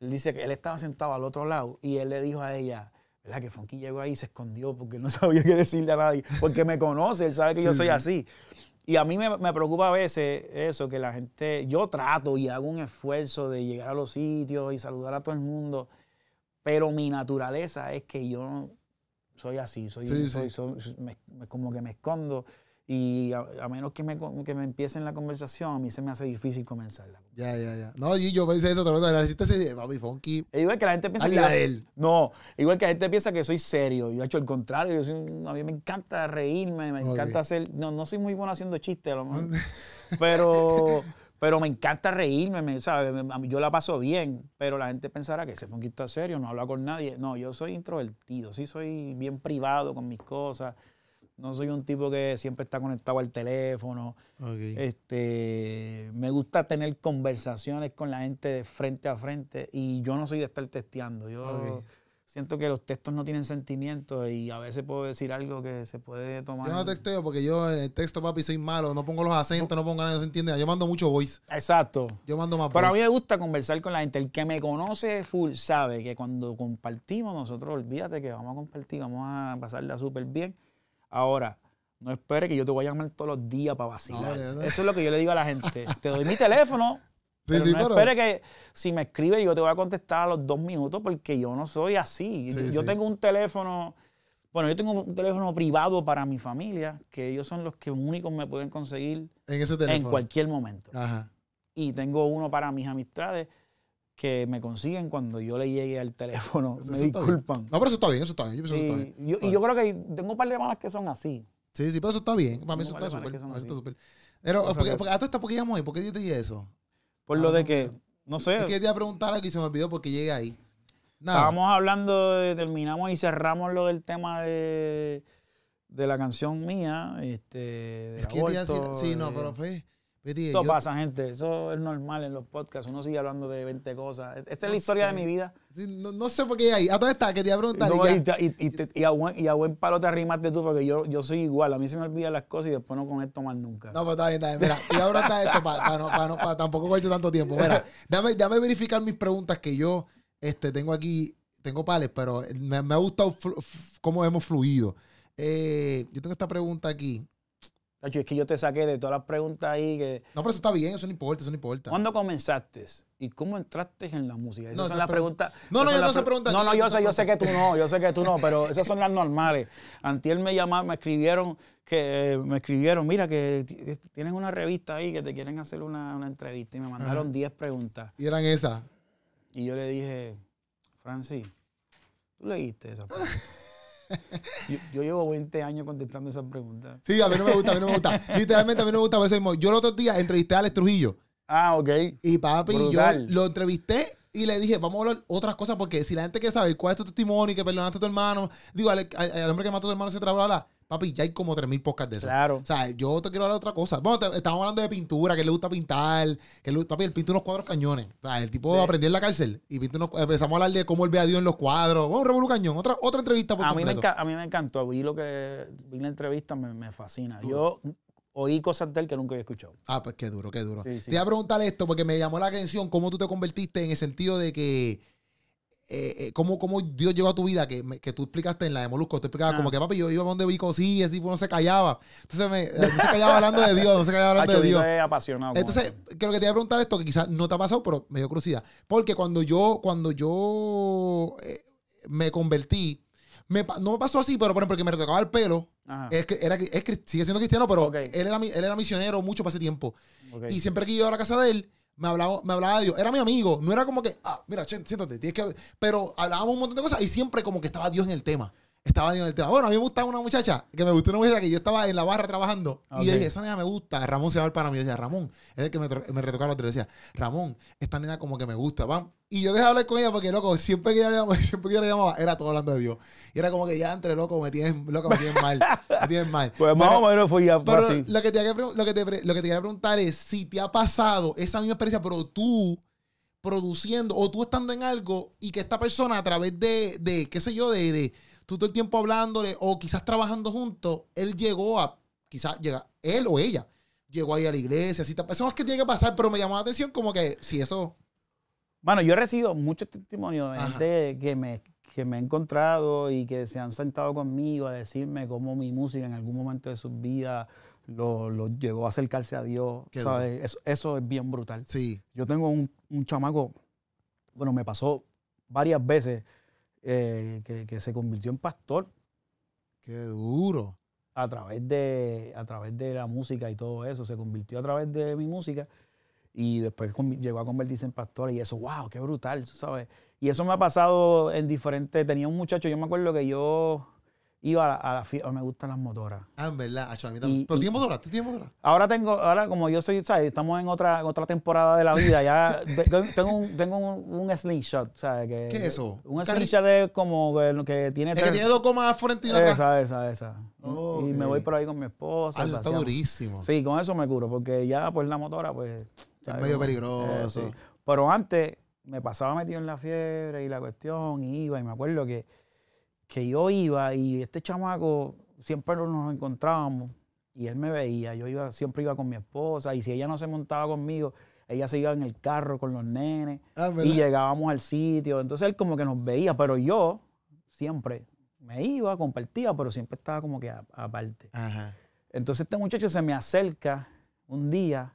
Speaker 2: él dice que él estaba sentado al otro lado y él le dijo a ella, ¿verdad? Que Fonky llegó ahí y se escondió porque no sabía qué decirle a nadie, porque me conoce, él sabe que yo soy así. Y a mí me, preocupa a veces eso, que la gente, yo trato y hago un esfuerzo de llegar a los sitios y saludar a todo el mundo, pero mi naturaleza es que yo soy así, soy, como que me escondo. Y a, menos que me, que me, empiecen la conversación, a mí se me hace difícil comenzarla. Ya, ya, ya. No, y yo pensé eso, también. La receta se funky. E igual que la gente piensa que. No, igual que la gente piensa que soy serio. Yo he hecho el contrario. Yo a mí me encanta reírme, me encanta hacer. No, no soy muy bueno haciendo chistes, a lo mejor. pero. Pero me encanta reírme, Yo la paso bien, pero la gente pensará que ese funky está serio, no habla con nadie. No, yo soy introvertido, sí soy bien privado con mis cosas. No soy un tipo que siempre está conectado al teléfono. Este, me gusta tener conversaciones con la gente de frente a frente y yo no soy de estar testeando. Yo siento que los textos no tienen sentimiento y a veces puedo decir algo que se puede tomar. Yo no
Speaker 1: testeo porque yo en eh, el texto, papi, soy malo. No
Speaker 2: pongo los acentos, no, pongo nada, no se entiende. Yo mando mucho voice. Exacto. Yo mando más Pero a mí me gusta conversar con la gente. El que me conoce full sabe que cuando compartimos, nosotros olvídate que vamos a compartir, vamos a pasarla súper bien Ahora, no espere que yo te voy a llamar todos los días para vacilar. Eso es lo que yo le digo a la gente. te doy mi teléfono. no espere que si me escribe yo te voy a contestar a los dos minutos porque yo no soy así. yo tengo un teléfono, bueno, yo tengo un teléfono privado para mi familia, que ellos son los que únicos me pueden conseguir en, ese en cualquier momento. Y tengo uno para mis amistades que me consiguen cuando yo le llegue al teléfono. me disculpan. No, pero eso está bien, eso está bien. Yo, y yo creo que tengo un par de llamadas que son así. Sí, sí, pero eso está bien. Para mí eso está súper.
Speaker 1: Pero, hasta sea, porque, porque, por qué ah, ahí? ¿Por qué yo te dije eso? Por ah, lo de que, no sé. Es que te iba a
Speaker 2: preguntar aquí y se me olvidó porque llegué ahí. Nada. Estábamos hablando, terminamos y cerramos lo del tema de, de la canción mía. Este, de es que te iba a decir, sí, no, pero fue... Esto pasa, gente. Eso es normal en los podcasts. Uno sigue hablando de 20 cosas. Esta es la historia de mi vida. no, sé por qué hay ahí. A dónde está, Que preguntar. No, y, y, y, te, a buen, y, a buen, palo te arrimaste tú, porque yo, yo soy igual. A mí se me olvidan las cosas y después no con esto más nunca.
Speaker 1: No, pero pues está bien, está bien. Mira,
Speaker 2: y ahora está esto para, para, no tampoco corto tanto tiempo. Mira, déjame, verificar
Speaker 1: mis preguntas que yo este, tengo aquí. Tengo pales, pero me, me ha gustado cómo hemos fluido.
Speaker 2: Eh, yo tengo esta pregunta aquí es que yo te saqué de todas las preguntas ahí que... No, pero eso está bien, eso no importa, eso no importa. ¿Cuándo comenzaste? ¿Y cómo entraste en la música? Esas son las preguntas... No, no, yo no sé No, no, yo sé, que tú no, yo sé que tú no, pero esas son las normales. Antier me llamaron, me escribieron, que eh, me escribieron, mira, que, eh, tienen una revista ahí que te quieren hacer una, una entrevista y me mandaron 10 preguntas. ¿Y eran esas? Y yo le dije, Francis, ¿tú leíste esa pregunta? Yo, llevo 20 años contestando esas preguntas. Sí, a mí no me gusta, a mí no me gusta. Literalmente a mí no
Speaker 1: me gusta. Por mismo. Yo el otro día entrevisté a Alex Trujillo. Ah, ok. Y papi, yo lo entrevisté y le dije, vamos a hablar otras cosas, porque si la gente quiere saber cuál es tu testimonio y que perdonaste a tu hermano, digo, al, hombre que mató a tu hermano, se la Papi, ya hay como 3.000 podcasts de eso. Claro. O sea, yo te quiero hablar de otra cosa. Bueno, estamos hablando de pintura, que le gusta pintar. Que papi, él pinta unos cuadros cañones. O sea, el tipo aprendió en la cárcel. Y empezamos a hablar de cómo él ve a Dios en los cuadros. Bueno, Revolu Cañón. Otra, otra entrevista por a mí me A
Speaker 2: mí me encantó. lo que vi la entrevista me, me fascina. Yo oí cosas de él que nunca había escuchado. Ah, pues qué duro, qué duro. Te voy a preguntar
Speaker 1: esto porque me llamó la atención cómo tú te convertiste en el sentido de que eh, eh, cómo, cómo, Dios llegó a tu vida, que, que tú explicaste en la de Molusco, tú explicabas como ah. que papi, yo iba a donde Vico sí, ese tipo no se callaba. Entonces me, eh, no se callaba hablando de Dios, no se callaba hablando de Dios. Es apasionado. Entonces, creo que te voy a preguntar esto, que quizás no te ha pasado, pero me dio curiosidad. Porque cuando yo, cuando yo me convertí, no me pasó así, pero por ejemplo, que me retocaba el pelo, es que sigue siendo cristiano, pero él, era, misionero mucho para ese tiempo. Y siempre que yo iba a la casa de él, me hablaba, me hablaba de Dios. Era mi amigo. No era como que, ah, mira, siéntate, tienes que. Pero hablábamos un montón de cosas y siempre como que estaba Dios en el tema estaba en el tema. Bueno, a mí me gustaba una muchacha, que me gustó una muchacha que yo estaba en la barra trabajando. Y yo dije, esa nena me gusta. Ramón se va a ver para mí. Y decía, Ramón, es el que me, me retocaba la otra. Yo decía, Ramón, esta nena como que me gusta. Y yo dejé de hablar con ella porque, loco, siempre que, ella, siempre que yo la llamaba, era todo hablando de Dios. Y era como que ya entre, loco, me tienes, loco, me mal. Me tienes mal. Pues más o menos fue ya pero así. Lo que, te, lo, que lo que te quería preguntar es si te ha pasado esa misma experiencia, pero tú produciendo o tú estando en algo y que esta persona a través de, de qué sé yo, de tú todo el tiempo hablándole o quizás trabajando juntos, él llegó a, quizás llega, él o ella,
Speaker 2: llegó ahí a la iglesia, así, eso no es que tiene que pasar, pero me llamó la atención como que si eso... Bueno, yo he recibido muchos testimonios de gente que me, que me encontrado y que se han sentado conmigo a decirme cómo mi música en algún momento de su vida lo, lo llegó a acercarse a Dios. ¿sabes? Eso, es bien brutal. Sí. Yo tengo un, un chamaco, bueno, me pasó varias veces eh, que, se convirtió en pastor. Qué duro. A través, de, a través de la música y todo eso, se convirtió a través de mi música y después llegó a convertirse en pastor y eso, wow, qué brutal, ¿sabes? Y eso me ha pasado en diferentes, tenía un muchacho, yo me acuerdo que yo iba a, la fiesta, me gustan las motoras.
Speaker 1: Ah, en verdad, a Chavita. Pero tienes
Speaker 2: motoras, tienes motora Ahora tengo, ahora como yo soy, ¿sabes? Estamos en otra, otra temporada de la vida, ya tengo un, tengo un, un slingshot, ¿sabes? Que, ¿Qué es eso? Un slingshot de como que, tiene... Es que tiene dos comas al frente y una Esa, esa, esa. y me voy por ahí con mi esposa. Ah, está durísimo. Sí, con eso me curo, porque ya pues la motora, pues... Es medio peligroso. Eh, Pero antes me pasaba metido en la fiebre y la cuestión, iba, y me acuerdo que que yo iba y este chamaco siempre nos encontrábamos y él me veía. Yo iba, siempre iba con mi esposa y si ella no se montaba conmigo, ella se iba en el carro con los nenes ah, y llegábamos al sitio. Entonces él como que nos veía, pero yo siempre me iba, compartía, pero siempre estaba como que aparte. Entonces este muchacho se me acerca un día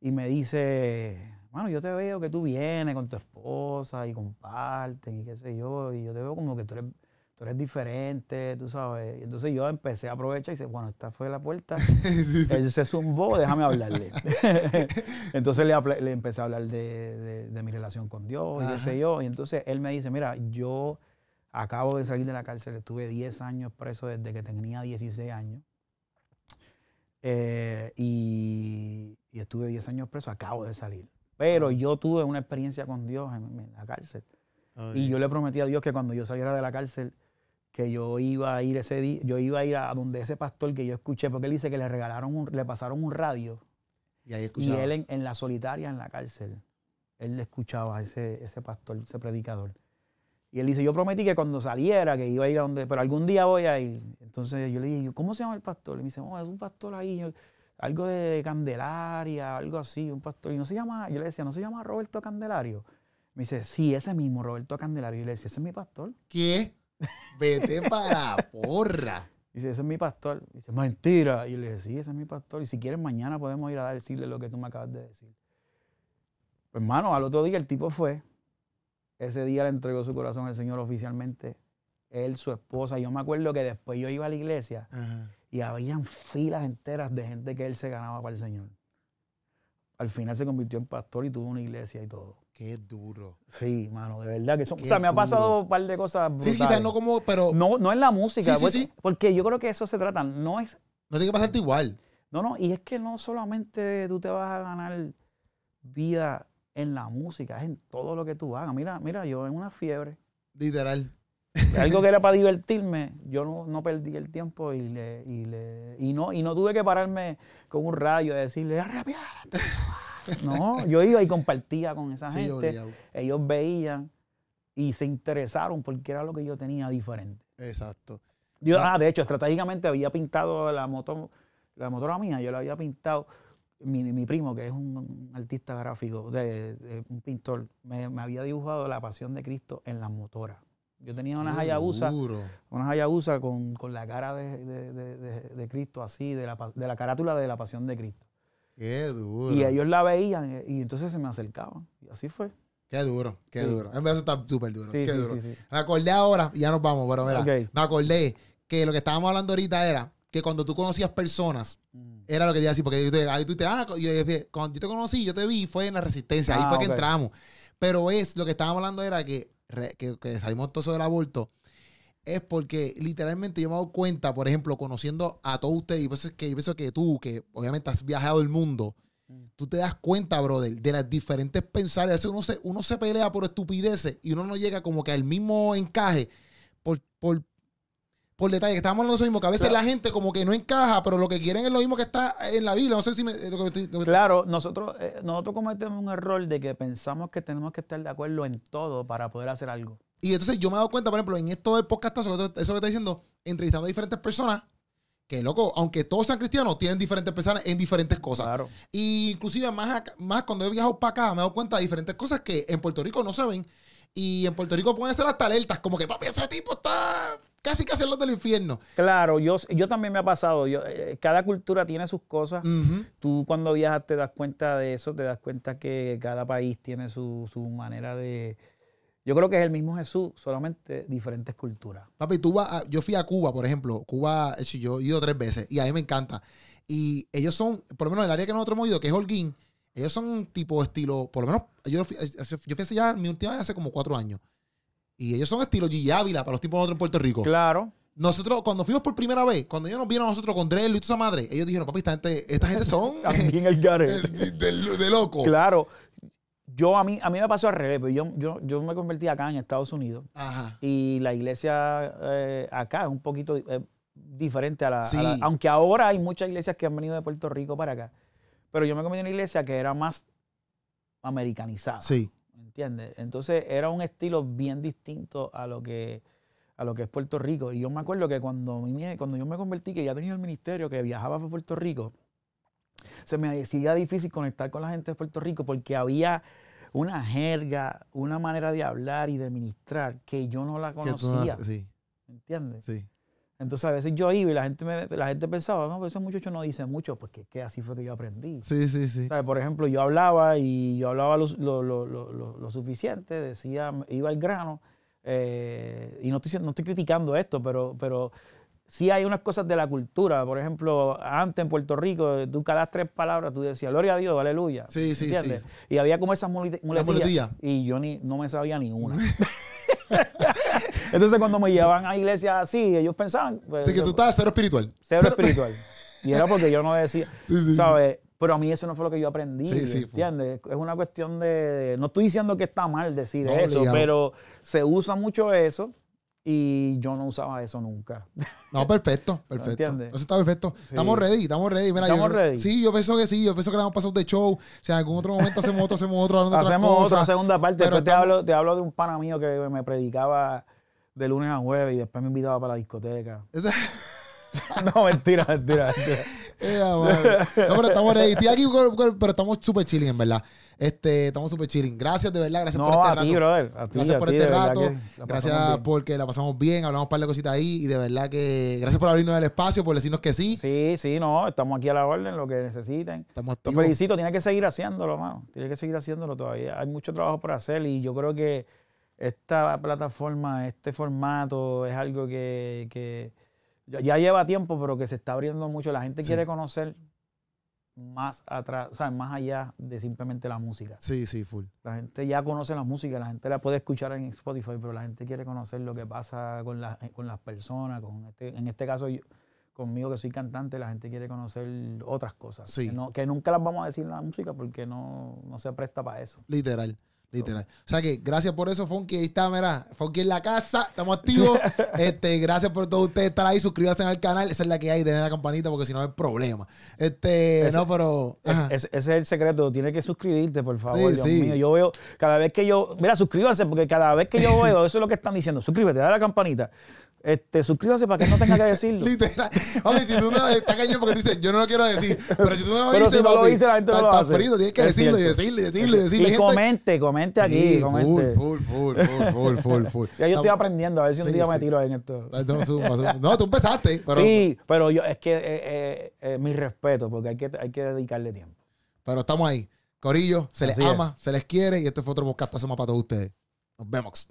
Speaker 2: y me dice, bueno, yo te veo que tú vienes con tu esposa y comparten y qué sé yo, y yo te veo como que tú eres tú diferente, tú sabes. entonces yo empecé a aprovechar y dije, bueno, esta fue la puerta. Él se zumbó, déjame hablarle. entonces le, empecé a hablar de, mi relación con Dios y qué sé yo. Y entonces él me dice, mira, yo acabo de salir de la cárcel, estuve 10 años preso desde que tenía 16 años. Eh, y, estuve 10 años preso, acabo de salir. Pero yo tuve una experiencia con Dios en, la cárcel. y yo le prometí a Dios que cuando yo saliera de la cárcel, que yo iba a ir ese día, yo iba a ir a donde ese pastor que yo escuché, porque él dice que le regalaron, le pasaron un radio. Y, ahí y él en, la solitaria, en la cárcel, él le escuchaba a ese, ese pastor, ese predicador. Y él dice, yo prometí que cuando saliera, que iba a ir a donde, pero algún día voy a ir. Entonces yo le dije, ¿cómo se llama el pastor? Y me dice, oh, es un pastor ahí, algo de Candelaria, algo así, un pastor. Y no se llama, yo le decía, ¿no se llama Roberto Candelario? Me dice, sí, ese mismo, Roberto Candelario. Y le decía, ese es mi pastor. ¿Qué? Vete para la porra. Dice, ese es mi pastor. Dice, mentira. Y le dije sí, ese es mi pastor. Y si quieres, mañana podemos ir a decirle lo que tú me acabas de decir. Pues, hermano, al otro día el tipo fue. Ese día le entregó su corazón al Señor oficialmente. Él, su esposa. Yo me acuerdo que después yo iba a la iglesia y habían filas enteras de gente que él se ganaba para el Señor. Al final se convirtió en pastor y tuvo una iglesia y todo. Qué duro. Sí, mano, de verdad que son. o sea, me ha pasado un par de cosas. Brutales. Sí, quizás no como, pero. No, no en la música. Pues, sí, porque, yo creo que eso se trata. No es. No tiene que pasarte igual. No, no, y es que no solamente tú te vas a ganar vida en la música, es en todo lo que tú hagas. Mira, mira, yo en una fiebre. Literal. Algo que era para divertirme, yo no, perdí el tiempo y le, y le y no y no tuve que pararme con un rayo y decirle, arrepiárate. No, yo iba y compartía con esa gente. Ellos veían y se interesaron porque era lo que yo tenía diferente. Exacto. Ah. Ah, de hecho, estratégicamente había pintado la moto, la motora mía, yo la había pintado. Mi, primo, que es un, artista gráfico, un pintor, me, había dibujado la pasión de Cristo en la motora Yo tenía unas mm, Hayabusa, unas Hayabusa con, con, la cara de, Cristo así, de la carátula de la pasión de Cristo. Qué duro. Y ellos la veían y entonces se me acercaban. Y así fue. Qué duro, qué duro. En eso está súper duro. qué duro.
Speaker 1: Me acordé ahora, ya nos vamos, pero mira, me acordé que lo que estábamos hablando ahorita era que cuando tú conocías personas, mm. era lo que yo porque ahí tú te, ah, yo, cuando yo te conocí, yo te vi, fue en la resistencia, ahí ah, fue que entramos. Pero es, lo que estábamos hablando era que, que salimos todos del aborto es porque literalmente yo me he cuenta, por ejemplo, conociendo a todos ustedes, y que pienso que tú, que obviamente has viajado el mundo, mm. tú te das cuenta, brother, de las diferentes pensares. uno se, uno se pelea por estupideces y uno no llega como que al mismo encaje por, por, por detalle. Estamos hablando de eso mismo, que a veces la gente como que no encaja, pero lo que quieren es lo mismo que está en la Biblia. No sé si
Speaker 2: me, claro, nosotros, eh, nosotros cometemos un error de que pensamos que tenemos que estar de acuerdo en todo para poder hacer algo. Y entonces yo me he dado cuenta, por ejemplo, en esto del podcast, eso, lo que está diciendo,
Speaker 1: entrevistando a diferentes personas, que loco, aunque todos sean cristianos, tienen diferentes personas en diferentes cosas. Y inclusive más, más cuando he viajado para acá, me he dado cuenta de diferentes cosas que en Puerto Rico no se ven. Y en Puerto Rico pueden ser hasta alertas, como que papi, ese tipo está
Speaker 2: casi casi en los del infierno. Claro, yo, yo también me ha pasado. Yo, eh, eh, cada cultura tiene sus cosas. Tú cuando viajas te das cuenta de eso, te das cuenta que cada país tiene su manera de, yo creo que es el mismo Jesús, solamente diferentes culturas. Papi, tú vas yo fui
Speaker 1: a Cuba, por ejemplo. Cuba, eh, yo he ido tres veces y a mí me encanta. Y ellos son, por lo menos el área que nosotros hemos ido, que es Holguín, ellos son tipo estilo, por lo menos, yo fui, eh, eh, yo pensé ya mi última vez hace como cuatro años. Y ellos son estilo Gigi Ávila para los tipos de nosotros en Puerto Rico. Claro. Nosotros, cuando fuimos por primera vez, cuando ellos nos vieron a nosotros con Drell y toda madre, ellos dijeron, papi, esta gente, esta gente son.
Speaker 2: en el De, de, loco. Claro yo a mí, a mí me pasó al revés, pero pues yo, yo, me convertí acá en Estados Unidos. Y la iglesia eh, acá es un poquito eh, diferente a la, Aunque ahora hay muchas iglesias que han venido de Puerto Rico para acá. Pero yo me convertí en una iglesia que era más americanizada. Sí. ¿Entiendes? Entonces era un estilo bien distinto a lo que a lo que es Puerto Rico. Y yo me acuerdo que cuando, cuando yo me convertí, que ya tenía el ministerio, que viajaba por Puerto Rico, se me hacía difícil conectar con la gente de Puerto Rico porque había una jerga, una manera de hablar y de ministrar que yo no la conocía. ¿Entiendes? Entonces a veces yo iba y la gente, me, la gente pensaba, no, pero ese muchacho no dice mucho, porque que así fue que yo aprendí. Sí, sí, sí. por ejemplo, yo hablaba y yo hablaba lo, suficiente, decía, iba al grano, eh, y no estoy, no estoy criticando esto, pero, pero sí hay unas cosas de la cultura. Por ejemplo, antes en Puerto Rico, eh, tú cada tres palabras tú decías, gloria a Dios, aleluya. Sí, sí, ¿entiendes? Y había como esas muletillas. Y yo ni, no me sabía ni una. Entonces, cuando me llevaban a iglesia así, ellos pensaban. Pues, que tú estabas cero espiritual. Cero, espiritual. Y era porque yo no decía, ¿sabes? Pero a mí eso no fue lo que yo aprendí, ¿entiendes? Es una cuestión de... No estoy diciendo que está mal decir eso, pero se usa mucho eso y yo no usaba eso nunca.
Speaker 1: No, perfecto, perfecto. entonces está perfecto. Estamos ready, estamos ready. estamos ready. Sí, yo pienso que sí, yo pienso que le a pasar de show. O sea, en algún otro momento hacemos otro, hacemos otro, hacemos otra, segunda parte. después te,
Speaker 2: hablo, te hablo de un pana mío que me predicaba de lunes a jueves y después me invitaba para la discoteca. no, mentira, mentira, mentira no,
Speaker 1: pero estamos súper chilling, en verdad. Este, estamos súper chilling. Gracias, de verdad. Gracias por este rato. gracias por este rato. Gracias porque la pasamos bien. Hablamos un par de cositas ahí. Y de verdad
Speaker 2: que. Gracias por abrirnos el espacio, por decirnos que sí. Sí, sí, no. Estamos aquí a la orden, lo que necesiten. Estamos felicito. Tienes que seguir haciéndolo, mano. tiene que seguir haciéndolo todavía. Hay mucho trabajo por hacer y yo creo que esta plataforma, este formato, es algo que, que ya, lleva tiempo, pero que se está abriendo mucho. La gente quiere conocer más atrás, más allá de simplemente la música. Sí, sí, full. La gente ya conoce la música, la gente la puede escuchar en Spotify, pero la gente quiere conocer lo que pasa con, eh, con las personas, con este, en este caso yo, conmigo que soy cantante, la gente quiere conocer otras cosas. Sí. Que, nunca las vamos a decir en la música porque no, no se presta para eso.
Speaker 1: Literal. Literal. O sea que gracias por eso, Funky. Ahí está, mira. Funky en la casa. Estamos activos. este, gracias por todos ustedes estar ahí. Suscríbanse al canal. Esa es la que hay. Tener la campanita porque si no hay problema. Este, no, pero.
Speaker 2: Es, ese es el secreto. Tienes que suscribirte, por favor. Sí, Dios mío. Yo veo cada vez que yo. Mira, suscríbanse porque cada vez que yo veo, eso es lo que están diciendo. Suscríbete, dale a la campanita. Este, suscríbase para que no tenga que decirlo. Literal. si
Speaker 1: tú no está cañón porque dices, yo no lo quiero decir. Pero si tú no lo dices, no lo dice, la gente no lo hace. tienes que decirlo y decirlo decirle y Y comente, comente aquí, Full, full, full, full, full, full. Ya yo estoy aprendiendo, a ver si un día me tiro en esto. No, tú empezaste. Pero... Sí,
Speaker 2: pero yo, es que eh, eh, eh, mi respeto, porque hay que, hay que dedicarle
Speaker 1: tiempo. Pero estamos ahí. Corillo, se les ama, se les quiere y este fue otro podcast más para todos ustedes. Nos vemos.